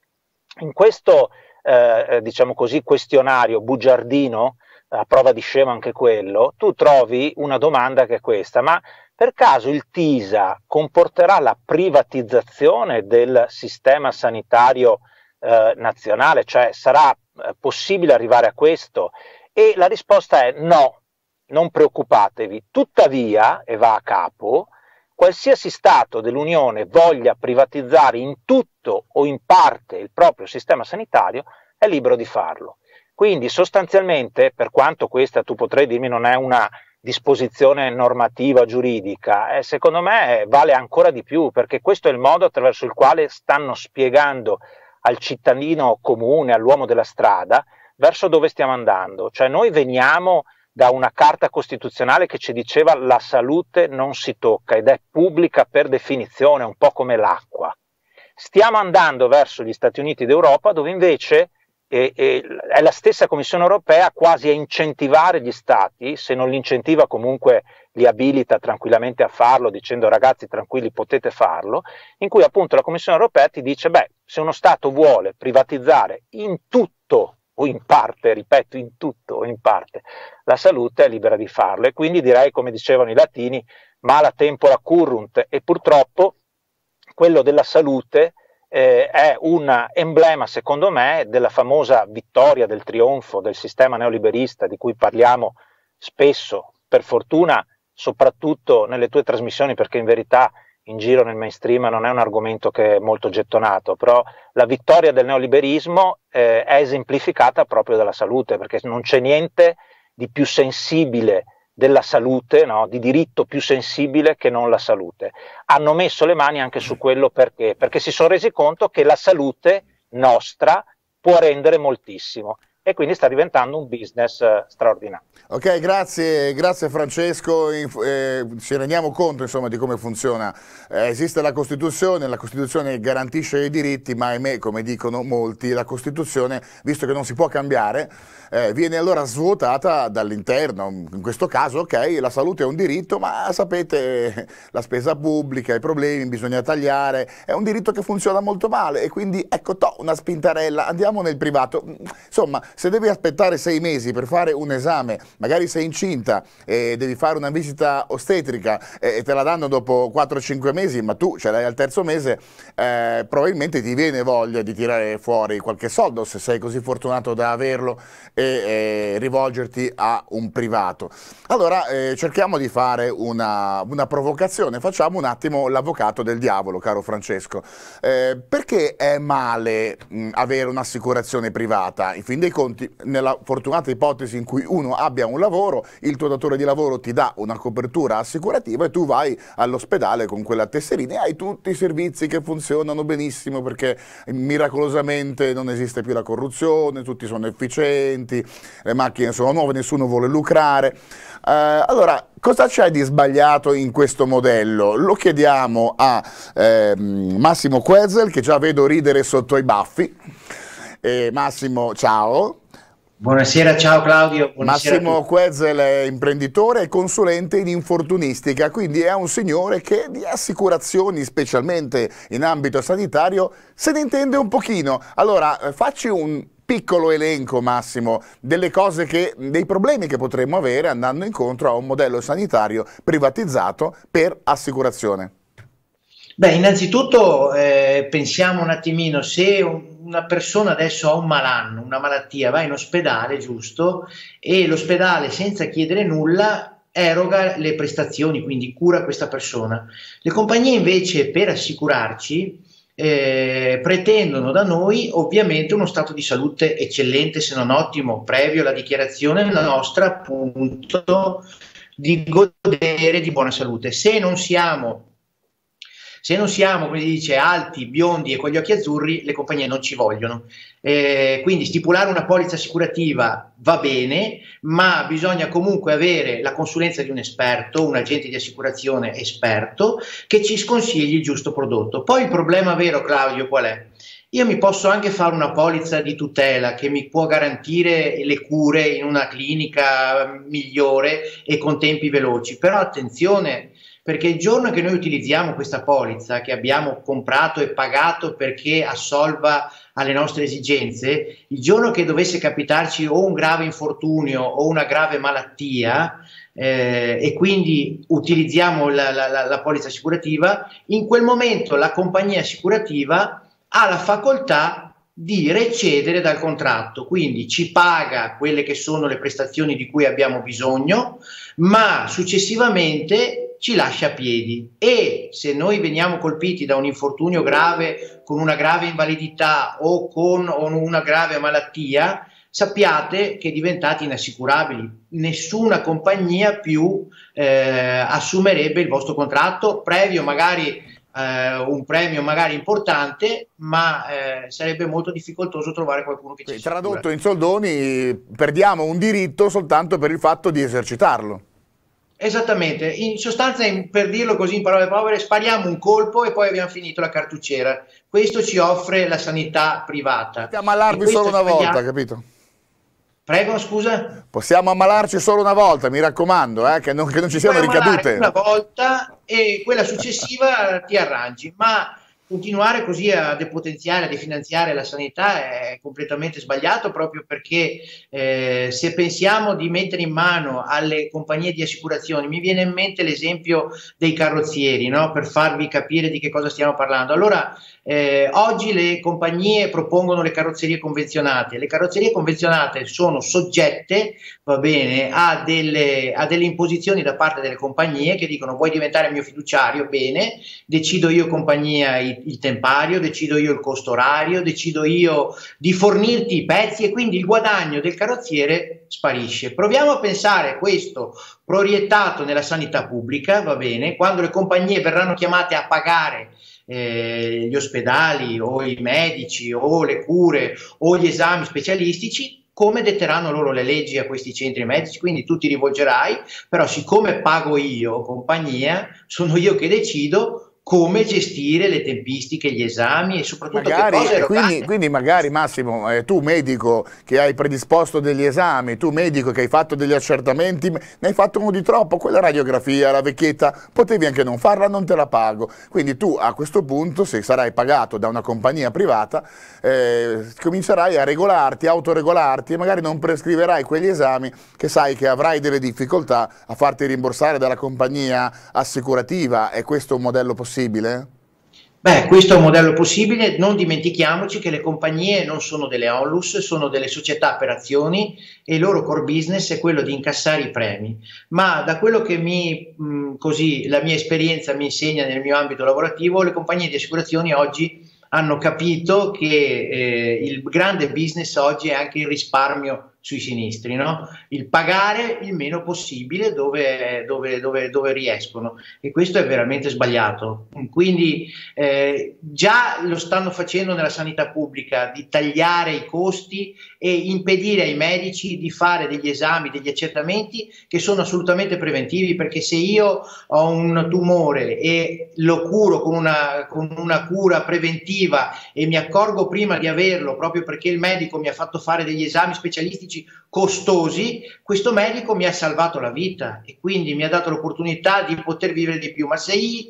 in questo eh, eh diciamo così, questionario bugiardino, a prova di scema anche quello, tu trovi una domanda che è questa, ma per caso il TISA comporterà la privatizzazione del sistema sanitario eh, nazionale, cioè sarà eh, possibile arrivare a questo? E la risposta è no, non preoccupatevi. Tuttavia, e va a capo, qualsiasi Stato dell'Unione voglia privatizzare in tutto o in parte il proprio sistema sanitario è libero di farlo. Quindi sostanzialmente, per quanto questa tu potrai dirmi non è una disposizione normativa, giuridica, eh, secondo me vale ancora di più perché questo è il modo attraverso il quale stanno spiegando al cittadino comune, all'uomo della strada, verso dove stiamo andando. Cioè noi veniamo da una carta costituzionale che ci diceva la salute non si tocca ed è pubblica per definizione, un po' come l'acqua. Stiamo andando verso gli Stati Uniti d'Europa dove invece e, e è la stessa Commissione europea quasi a incentivare gli stati, se non li incentiva comunque li abilita tranquillamente a farlo dicendo ragazzi tranquilli potete farlo, in cui appunto la Commissione europea ti dice beh se uno Stato vuole privatizzare in tutto o in parte, ripeto in tutto o in parte, la salute è libera di farlo e quindi direi come dicevano i latini mala tempora currunt e purtroppo quello della salute eh, è un emblema, secondo me, della famosa vittoria, del trionfo del sistema neoliberista di cui parliamo spesso, per fortuna, soprattutto nelle tue trasmissioni, perché in verità in giro nel mainstream non è un argomento che è molto gettonato, però la vittoria del neoliberismo eh, è esemplificata proprio dalla salute, perché non c'è niente di più sensibile della salute, no? di diritto più sensibile che non la salute. Hanno messo le mani anche su quello perché? Perché si sono resi conto che la salute nostra può rendere moltissimo e quindi sta diventando un business eh, straordinario. Ok, grazie, grazie Francesco, eh, ci rendiamo conto insomma, di come funziona. Eh, esiste la Costituzione, la Costituzione garantisce i diritti, ma ahimè, come dicono molti, la Costituzione, visto che non si può cambiare, eh, viene allora svuotata dall'interno. In questo caso, ok, la salute è un diritto, ma sapete, la spesa pubblica, i problemi, bisogna tagliare, è un diritto che funziona molto male e quindi ecco, to, una spintarella, andiamo nel privato. Insomma, se devi aspettare sei mesi per fare un esame, magari sei incinta e devi fare una visita ostetrica e te la danno dopo 4-5 mesi, ma tu ce l'hai al terzo mese, eh, probabilmente ti viene voglia di tirare fuori qualche soldo se sei così fortunato da averlo e eh, rivolgerti a un privato. Allora eh, cerchiamo di fare una, una, provocazione, facciamo un attimo l'avvocato del diavolo, caro Francesco. Eh, perché è male mh, avere un'assicurazione privata? In fin dei conti conti, nella fortunata ipotesi in cui uno abbia un lavoro, il tuo datore di lavoro ti dà una copertura assicurativa e tu vai all'ospedale con quella tesserina e hai tutti i servizi che funzionano benissimo perché miracolosamente non esiste più la corruzione, tutti sono efficienti, le macchine sono nuove, nessuno vuole lucrare. Eh, allora, cosa c'è di sbagliato in questo modello? Lo chiediamo a eh, Massimo Quezel, che già vedo ridere sotto i baffi. Eh, Massimo, ciao. Buonasera, ciao Claudio. Buonasera Massimo Quezel è imprenditore e consulente in infortunistica, quindi è un signore che di assicurazioni, specialmente in ambito sanitario, se ne intende un pochino. Allora, eh, facci un piccolo elenco, Massimo, che, dei problemi che potremmo avere andando incontro a un modello sanitario privatizzato per assicurazione. Beh, innanzitutto eh, pensiamo un attimino, se una persona adesso ha un malanno, una malattia, va in ospedale, giusto, e l'ospedale senza chiedere nulla eroga le prestazioni, quindi cura questa persona. Le compagnie invece per assicurarci eh, pretendono da noi ovviamente uno stato di salute eccellente, se non ottimo, previo alla dichiarazione nostra appunto di godere di buona salute. Se non siamo se non siamo, come si dice, alti, biondi e con gli occhi azzurri, le compagnie non ci vogliono. Eh, quindi stipulare una polizza assicurativa va bene, ma bisogna comunque avere la consulenza di un esperto, un agente di assicurazione esperto, che ci sconsigli il giusto prodotto. Poi il problema vero, Claudio, qual è? Io mi posso anche fare una polizza di tutela che mi può garantire le cure in una clinica migliore e con tempi veloci, però attenzione, perché il giorno che noi utilizziamo questa polizza che abbiamo comprato e pagato perché assolva alle nostre esigenze, il giorno che dovesse capitarci o un grave infortunio o una grave malattia eh, e quindi utilizziamo la, la, la polizza assicurativa, in quel momento la compagnia assicurativa ha la facoltà di recedere dal contratto, quindi ci paga quelle che sono le prestazioni di cui abbiamo bisogno, ma successivamente ci lascia a piedi e se noi veniamo colpiti da un infortunio grave con una grave invalidità o con una grave malattia, sappiate che diventate inassicurabili. Nessuna compagnia più eh, assumerebbe il vostro contratto, previo magari eh, un premio magari importante, ma eh, sarebbe molto difficoltoso trovare qualcuno che ci sia. Tradotto in soldoni, perdiamo un diritto soltanto per il fatto di esercitarlo. Esattamente, in sostanza, per dirlo così in parole povere, spariamo un colpo e poi abbiamo finito la cartucciera. Questo ci offre la sanità privata. Possiamo ammalarvi solo una spariamo... volta, capito? Prego, scusa? Possiamo ammalarci solo una volta, mi raccomando, eh, che, non, che, non, ci siano ricadute. Una volta e quella successiva ti arrangi, ma continuare così a depotenziare, a definanziare la sanità è completamente sbagliato proprio perché eh, se pensiamo di mettere in mano alle compagnie di assicurazioni, mi viene in mente l'esempio dei carrozzieri, no? per farvi capire di che cosa stiamo parlando. Allora eh, oggi le compagnie propongono le carrozzerie convenzionate. Le carrozzerie convenzionate sono soggette bene, a, delle, a, delle, imposizioni da parte delle compagnie che dicono vuoi diventare mio fiduciario? Bene, decido io compagnia il, il tempario, decido io il costo orario, decido io di fornirti i pezzi e quindi il guadagno del carrozziere sparisce. Proviamo a pensare questo proiettato nella sanità pubblica, va bene, quando le compagnie verranno chiamate a pagare eh, gli ospedali o i medici o le cure o gli esami specialistici come detteranno loro le leggi a questi centri medici, quindi tu ti rivolgerai, però siccome pago io, compagnia, sono io che decido come gestire le tempistiche, gli esami e soprattutto magari, che cose quindi, quindi magari Massimo, eh, tu medico che hai predisposto degli esami, tu medico che hai fatto degli accertamenti, ne hai fatto uno di troppo, quella radiografia, la vecchietta, potevi anche non farla, non te la pago. Quindi tu a questo punto, se sarai pagato da una compagnia privata, eh, comincerai a regolarti, autoregolarti e magari non prescriverai quegli esami che sai che avrai delle difficoltà a farti rimborsare dalla compagnia assicurativa. È questo un modello possibile? possibile? Beh, questo è un modello possibile, non dimentichiamoci che le compagnie non sono delle onlus, sono delle società per azioni e il loro core business è quello di incassare i premi, ma da quello che mi, mh, mm, così, la mia esperienza mi insegna nel mio ambito lavorativo, le compagnie di assicurazioni oggi hanno capito che eh, il grande business oggi è anche il risparmio sui sinistri, no? il pagare il meno possibile dove, dove, dove, dove, riescono e questo è veramente sbagliato. Quindi eh, già lo stanno facendo nella sanità pubblica di tagliare i costi e impedire ai medici di fare degli esami, degli accertamenti che sono assolutamente preventivi perché se io ho un tumore e lo curo con una, con una cura preventiva e mi accorgo prima di averlo proprio perché il medico mi ha fatto fare degli esami specialistici, specifici costosi, questo medico mi ha salvato la vita e quindi mi ha dato l'opportunità di poter vivere di più, ma se i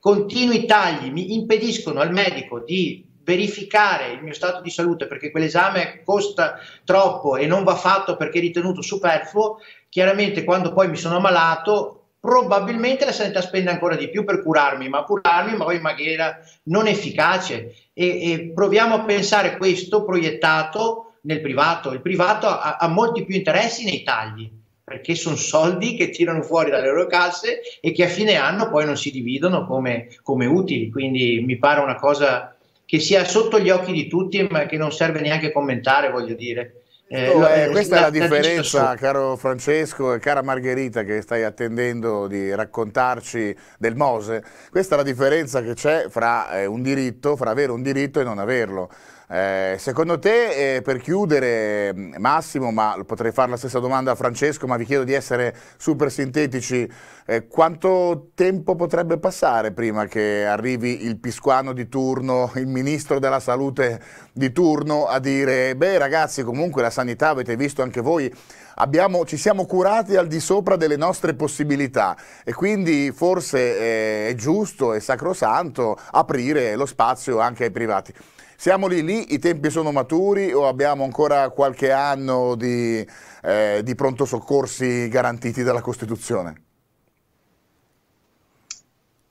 continui tagli mi impediscono al medico di verificare il mio stato di salute perché quell'esame costa troppo e non va fatto perché è ritenuto superfluo, chiaramente quando poi mi sono ammalato probabilmente la sanità spende ancora di più per curarmi, ma curarmi magari in maniera non efficace. E, e proviamo a pensare questo proiettato nel privato. Il privato ha, ha molti più interessi nei tagli, perché sono soldi che tirano fuori dalle loro casse e che a fine anno poi non si dividono come, come utili. Quindi mi pare una cosa che sia sotto gli occhi di tutti, ma che non serve neanche commentare, voglio dire. Eh, oh, eh, questa è la differenza, caro Francesco e cara Margherita, che stai attendendo di raccontarci del Mose. Questa è la differenza che c'è fra eh, un diritto, fra avere un diritto e non averlo. Eh, secondo te, eh, per chiudere, mm, Massimo, ma potrei fare la stessa domanda a Francesco, ma vi chiedo di essere super sintetici, eh, quanto tempo potrebbe passare prima che arrivi il pisquano di turno, il ministro della salute di turno a dire, beh ragazzi, comunque la sanità, avete visto anche voi, abbiamo, ci siamo curati al di sopra delle nostre possibilità e quindi forse eh, è giusto e sacrosanto aprire lo spazio anche ai privati. Siamo lì lì, i tempi sono maturi o abbiamo ancora qualche anno di, eh, di pronto soccorsi garantiti dalla Costituzione?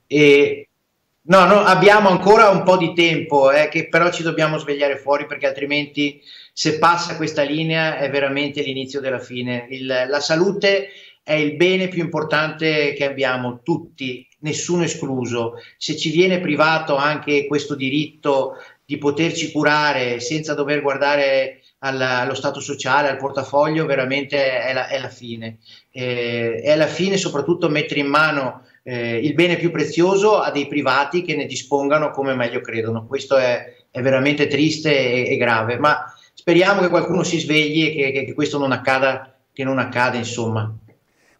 E, no, no, abbiamo ancora un po' di tempo, eh, che però ci dobbiamo svegliare fuori perché altrimenti se passa questa linea è veramente l'inizio della fine. Il, la salute è il bene più importante che abbiamo tutti, nessuno escluso. Se ci viene privato anche questo diritto di poterci curare senza dover guardare alla, allo stato sociale, al portafoglio, veramente è la, è la fine. Eh, è la fine soprattutto mettere in mano eh, il bene più prezioso a dei privati che ne dispongano come meglio credono. Questo è, è veramente triste e, e, grave, ma speriamo che qualcuno si svegli e che, che, che questo non accada, che non accada insomma.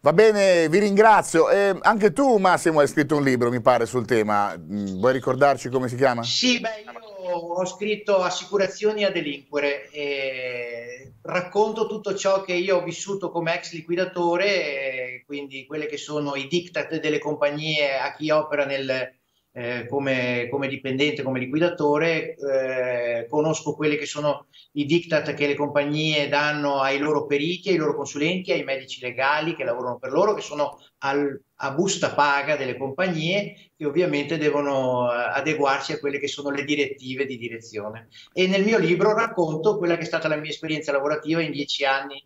Va bene, vi ringrazio. Eh, anche tu, Massimo, hai scritto un libro, mi pare, sul tema. Mm, vuoi ricordarci come si chiama? Sì, beh, io ho scritto Assicurazioni a delinquere e racconto tutto ciò che io ho vissuto come ex liquidatore, quindi quelle che sono i diktat delle compagnie a chi opera nel, eh, come, come, dipendente, come liquidatore, eh, conosco quelli che sono i diktat che le compagnie danno ai loro periti, ai loro consulenti, ai medici legali che lavorano per loro, che sono al, a busta paga delle compagnie, che ovviamente devono eh, adeguarsi a quelle che sono le direttive di direzione. E nel mio libro racconto quella che è stata la mia esperienza lavorativa in dieci anni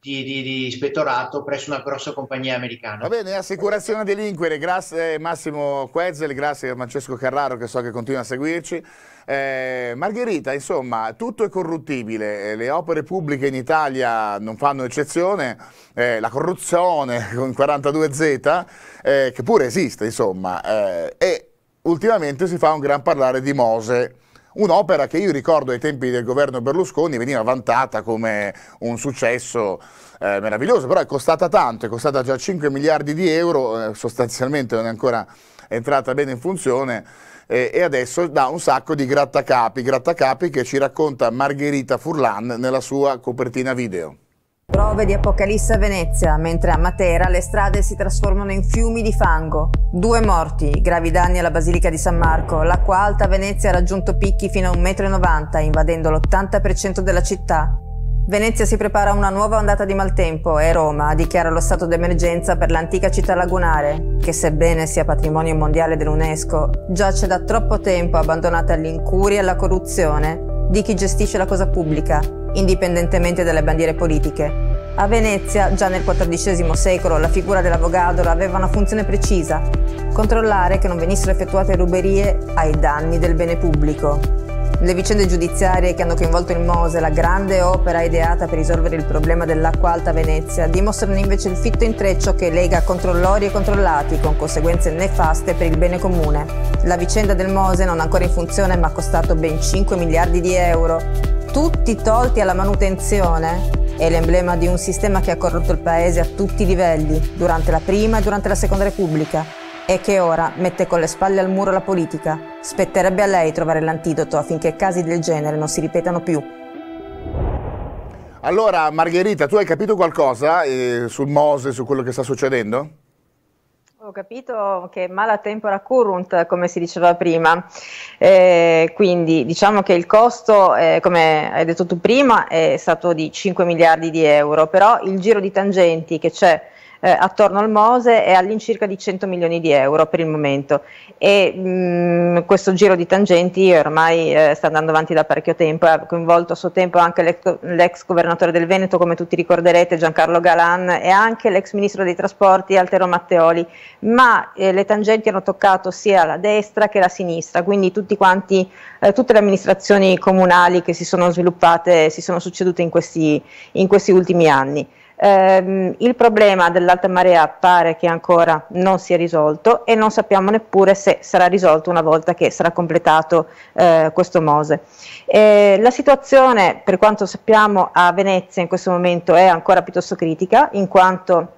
di, di, di, ispettorato presso una grossa compagnia americana. Va bene, assicurazione a delinquere, grazie Massimo Quezzel, grazie a Francesco Carraro che so che continua a seguirci. Eh, Margherita, insomma, tutto è corruttibile, eh, le opere pubbliche in Italia non fanno eccezione, eh, la corruzione con 42Z, eh, che pure esiste, insomma, eh, e ultimamente si fa un gran parlare di Mose un'opera che io ricordo ai tempi del governo Berlusconi veniva vantata come un successo eh, meraviglioso, però è costata tanto, è costata già 5 miliardi di euro, eh, sostanzialmente non è ancora entrata bene in funzione eh, e adesso dà un sacco di grattacapi, grattacapi che ci racconta Margherita Furlan nella sua copertina video. Prove di Apocalisse a Venezia, mentre a Matera le strade si trasformano in fiumi di fango. Due morti, gravi danni alla Basilica di San Marco. L'acqua alta a Venezia ha raggiunto picchi fino a 1,90 m, invadendo l'80% della città. Venezia si prepara a una nuova ondata di maltempo e Roma dichiara lo stato d'emergenza per l'antica città lagunare, che sebbene sia patrimonio mondiale dell'UNESCO, giace da troppo tempo abbandonata all'incuria e alla corruzione di chi gestisce la cosa pubblica indipendentemente dalle bandiere politiche. A Venezia, già nel XIV secolo, la figura dell'avogadolo aveva una funzione precisa, controllare che non venissero effettuate ruberie ai danni del bene pubblico. Le vicende giudiziarie che hanno coinvolto il Mose, la grande opera ideata per risolvere il problema dell'acqua alta a Venezia, dimostrano invece il fitto intreccio che lega controllori e controllati, con conseguenze nefaste per il bene comune. La vicenda del Mose, non ancora in funzione ma ha costato ben 5 miliardi di euro, tutti tolti alla manutenzione è l'emblema di un sistema che ha corrotto il paese a tutti i livelli, durante la prima e durante la seconda repubblica, e che ora mette con le spalle al muro la politica. Spetterebbe a lei trovare l'antidoto affinché casi del genere non si ripetano più. Allora, Margherita, tu hai capito qualcosa eh, sul Mose, su quello che sta succedendo? ho capito che mala tempora current, come si diceva prima, eh, quindi diciamo che il costo, eh, come hai detto tu prima, è stato di 5 miliardi di euro, però il giro di tangenti che c'è eh, attorno al Mose è all'incirca di 100 milioni di euro per il momento e mh, mm, questo giro di tangenti ormai eh, sta andando avanti da parecchio tempo ha coinvolto a suo tempo anche l'ex, l'ex governatore del Veneto come tutti ricorderete Giancarlo Galan e anche l'ex ministro dei trasporti Altero Matteoli ma eh, le tangenti hanno toccato sia la destra che la sinistra quindi quanti, eh, tutte le amministrazioni comunali che si sono sviluppate si sono succedute in questi, in questi ultimi anni. Ehm, il problema dell'alta marea pare che ancora non sia risolto e non sappiamo neppure se sarà risolto una volta che sarà completato eh, questo MOSE. E la situazione, per quanto sappiamo, a Venezia in questo momento è ancora piuttosto critica, in quanto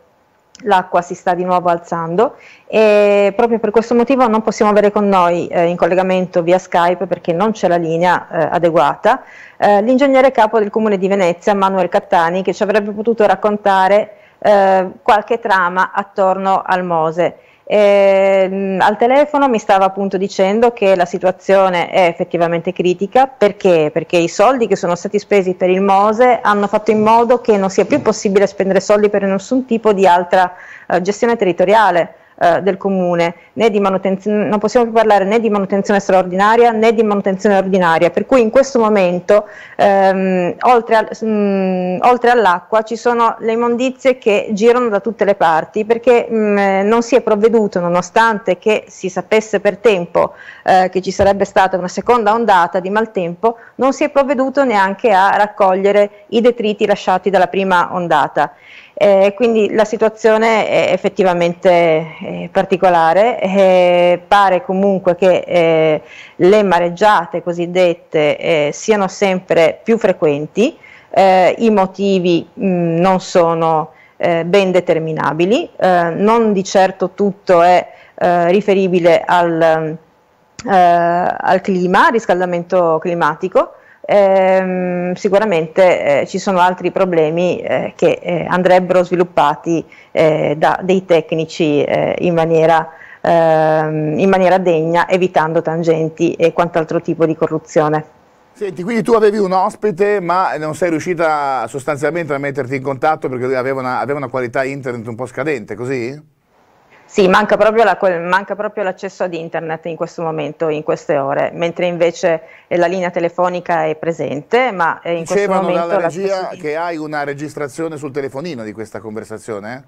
l'acqua si sta di nuovo alzando e proprio per questo motivo non possiamo avere con noi eh, in collegamento via Skype perché non c'è la linea eh, adeguata eh, l'ingegnere capo del comune di Venezia Manuel Cattani che ci avrebbe potuto raccontare eh, qualche trama attorno al Mose. Eh, al telefono mi stava appunto dicendo che la situazione è effettivamente critica perché? perché i soldi che sono stati spesi per il Mose hanno fatto in modo che non sia più possibile spendere soldi per nessun tipo di altra eh, gestione territoriale. Eh, del comune, non possiamo più parlare né di manutenzione straordinaria né di manutenzione ordinaria, per cui in questo momento ehm, oltre, al, mh, mm, oltre all'acqua ci sono le immondizie che girano da tutte le parti perché mh, mm, non si è provveduto, nonostante che si sapesse per tempo eh, che ci sarebbe stata una seconda ondata di maltempo, non si è provveduto neanche a raccogliere i detriti lasciati dalla prima ondata. Eh, quindi la situazione è effettivamente eh, particolare, eh, pare comunque che eh, le mareggiate cosiddette eh, siano sempre più frequenti, eh, i motivi mh, mm, non sono ben determinabili, non di certo tutto è riferibile al, mm, al clima, al riscaldamento climatico, ehm, sicuramente eh, ci sono altri problemi eh, che eh, andrebbero sviluppati eh, da dei tecnici eh, in maniera, ehm, in maniera degna, evitando tangenti e quant'altro tipo di corruzione. Senti, quindi tu avevi un ospite ma non sei riuscita sostanzialmente a metterti in contatto perché aveva una, aveva una qualità internet un po' scadente, così? Sì, manca proprio, la, manca proprio, l'accesso ad internet in questo momento, in queste ore, mentre invece eh, la linea telefonica è presente, ma eh, in Dicevano questo momento... Dicevano dalla regia che hai una registrazione sul telefonino di questa conversazione?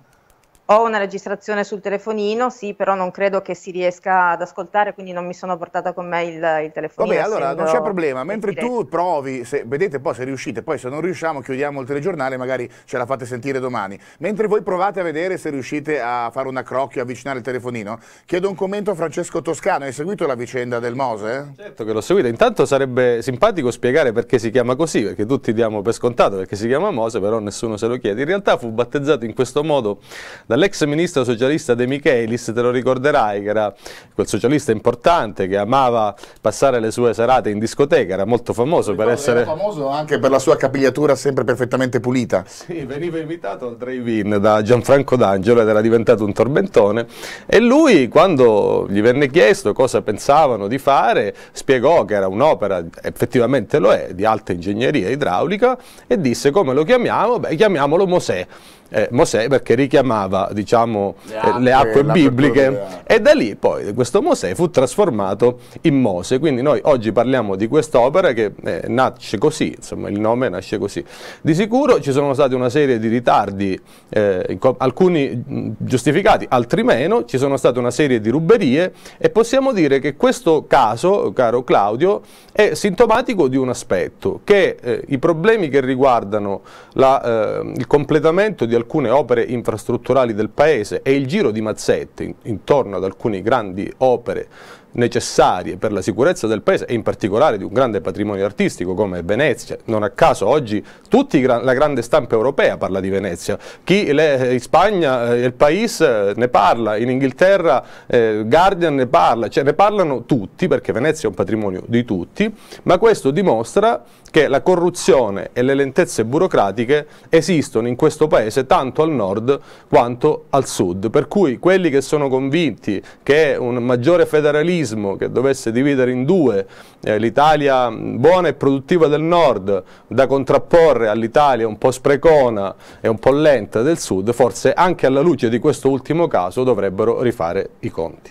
Ho una registrazione sul telefonino, sì, però non credo che si riesca ad ascoltare, quindi non mi sono portata con me il, il telefonino. Vabbè, allora non c'è problema, mentre tu provi, se, vedete poi se riuscite, poi se non riusciamo chiudiamo il telegiornale, magari ce la fate sentire domani. Mentre voi provate a vedere se riuscite a fare un accrocchio, avvicinare il telefonino, chiedo un commento a Francesco Toscano, hai seguito la vicenda del Mose? Certo che l'ho seguita, intanto sarebbe simpatico spiegare perché si chiama così, perché tutti diamo per scontato perché si chiama Mose, però nessuno se lo chiede. In realtà fu battezzato in questo modo dalle l'ex ministro socialista De Michelis, te lo ricorderai, che era quel socialista importante che amava passare le sue serate in discoteca, era molto famoso per essere... Era famoso anche per la sua capigliatura sempre perfettamente pulita. Sì, veniva invitato al drive-in da Gianfranco D'Angelo ed era diventato un tormentone e lui quando gli venne chiesto cosa pensavano di fare spiegò che era un'opera, effettivamente lo è, di alta ingegneria idraulica e disse come lo chiamiamo? Beh, chiamiamolo Mosè eh, Mosè perché richiamava diciamo, eh, le acque, le acque bibliche eh. e da lì poi questo Mosè fu trasformato in Mose. Quindi noi oggi parliamo di quest'opera che eh, nasce così, insomma il nome nasce così. Di sicuro ci sono stati una serie di ritardi, eh, alcuni giustificati, altri meno, ci sono state una serie di ruberie e possiamo dire che questo caso, caro Claudio, è sintomatico di un aspetto, che eh, i problemi che riguardano la, il completamento di alcuni alcune opere infrastrutturali del Paese e il giro di mazzette intorno ad alcune grandi opere necessarie per la sicurezza del paese e in particolare di un grande patrimonio artistico come Venezia. Cioè, non a caso oggi tutti, la grande stampa europea parla di Venezia, chi le, eh, in Spagna, eh, il Paese eh, ne parla, in Inghilterra eh, Guardian ne parla, cioè ne parlano tutti perché Venezia è un patrimonio di tutti, ma questo dimostra che la corruzione e le lentezze burocratiche esistono in questo paese tanto al nord quanto al sud, per cui quelli che sono convinti che un maggiore federalismo federalismo che dovesse dividere in due eh, l'Italia buona e produttiva del nord da contrapporre all'Italia un po' sprecona e un po' lenta del sud, forse anche alla luce di questo ultimo caso dovrebbero rifare i conti.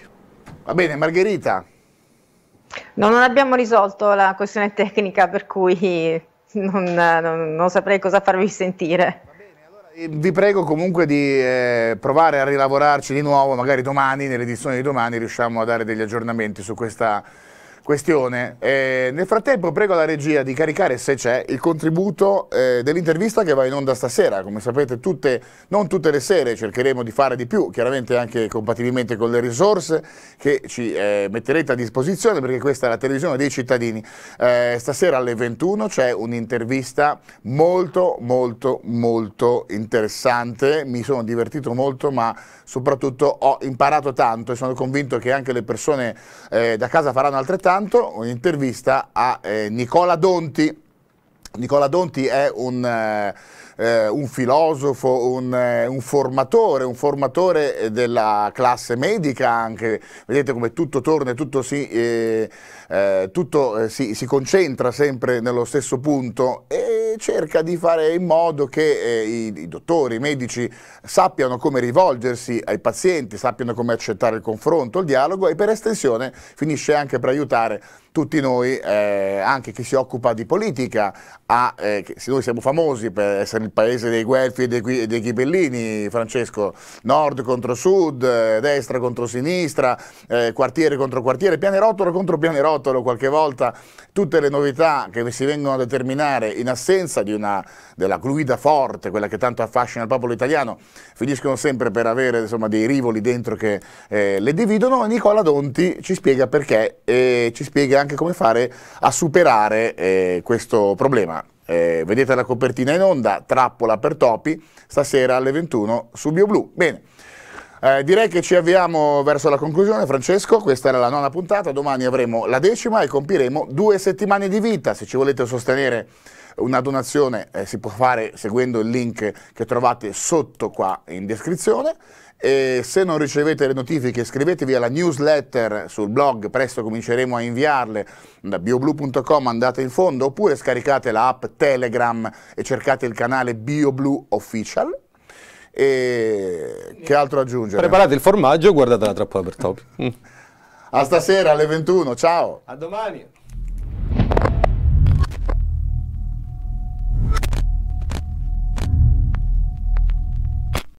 Va bene, Margherita. No, non abbiamo risolto la questione tecnica per cui non, non, non saprei cosa farvi sentire. Vi prego comunque di eh, provare a rilavorarci di nuovo, magari domani, nell'edizione di domani riusciamo a dare degli aggiornamenti su questa questione. Eh, nel frattempo prego la regia di caricare, se c'è, il contributo eh, dell'intervista che va in onda stasera. Come sapete, tutte, non tutte le sere cercheremo di fare di più, chiaramente anche compatibilmente con le risorse che ci eh, metterete a disposizione, perché questa è la televisione dei cittadini. Eh, stasera alle 21 c'è un'intervista molto, molto, molto interessante. Mi sono divertito molto, ma soprattutto ho imparato tanto e sono convinto che anche le persone eh, da casa faranno altrettanto intanto un'intervista a eh, Nicola Donti. Nicola Donti è un, eh, eh un filosofo, un, eh, un, formatore, un formatore eh, della classe medica anche, vedete come tutto torna e tutto, si, eh, tutto si, si, concentra sempre nello stesso punto e cerca di fare in modo che eh, i, i, dottori, i medici sappiano come rivolgersi ai pazienti, sappiano come accettare il confronto, il dialogo e per estensione finisce anche per aiutare tutti noi, eh, anche chi si occupa di politica, ha, eh, noi siamo famosi per essere il paese dei guelfi e dei, dei ghibellini, Francesco, nord contro sud, eh, destra contro sinistra, eh, quartiere contro quartiere, pianerottolo contro pianerottolo, qualche volta tutte le novità che si vengono a determinare in assenza di una, della guida forte, quella che tanto affascina il popolo italiano, finiscono sempre per avere insomma, dei rivoli dentro che eh, le dividono. e Nicola Donti ci spiega perché e ci spiega anche come fare a superare eh, questo problema. Eh, vedete la copertina in onda, trappola per topi, stasera alle 21 su BioBlu. Bene, eh, direi che ci avviamo verso la conclusione, Francesco, questa era la nona puntata, domani avremo la decima e compiremo due settimane di vita, se ci volete sostenere una donazione eh, si può fare seguendo il link che trovate sotto qua in descrizione. E se non ricevete le notifiche iscrivetevi alla newsletter sul blog, presto cominceremo a inviarle da bioblu.com, andate in fondo, oppure scaricate la app Telegram e cercate il canale BioBlu Official. E che altro aggiungere? Preparate il formaggio e guardate la trappola per topi. a stasera alle 21, ciao! A domani!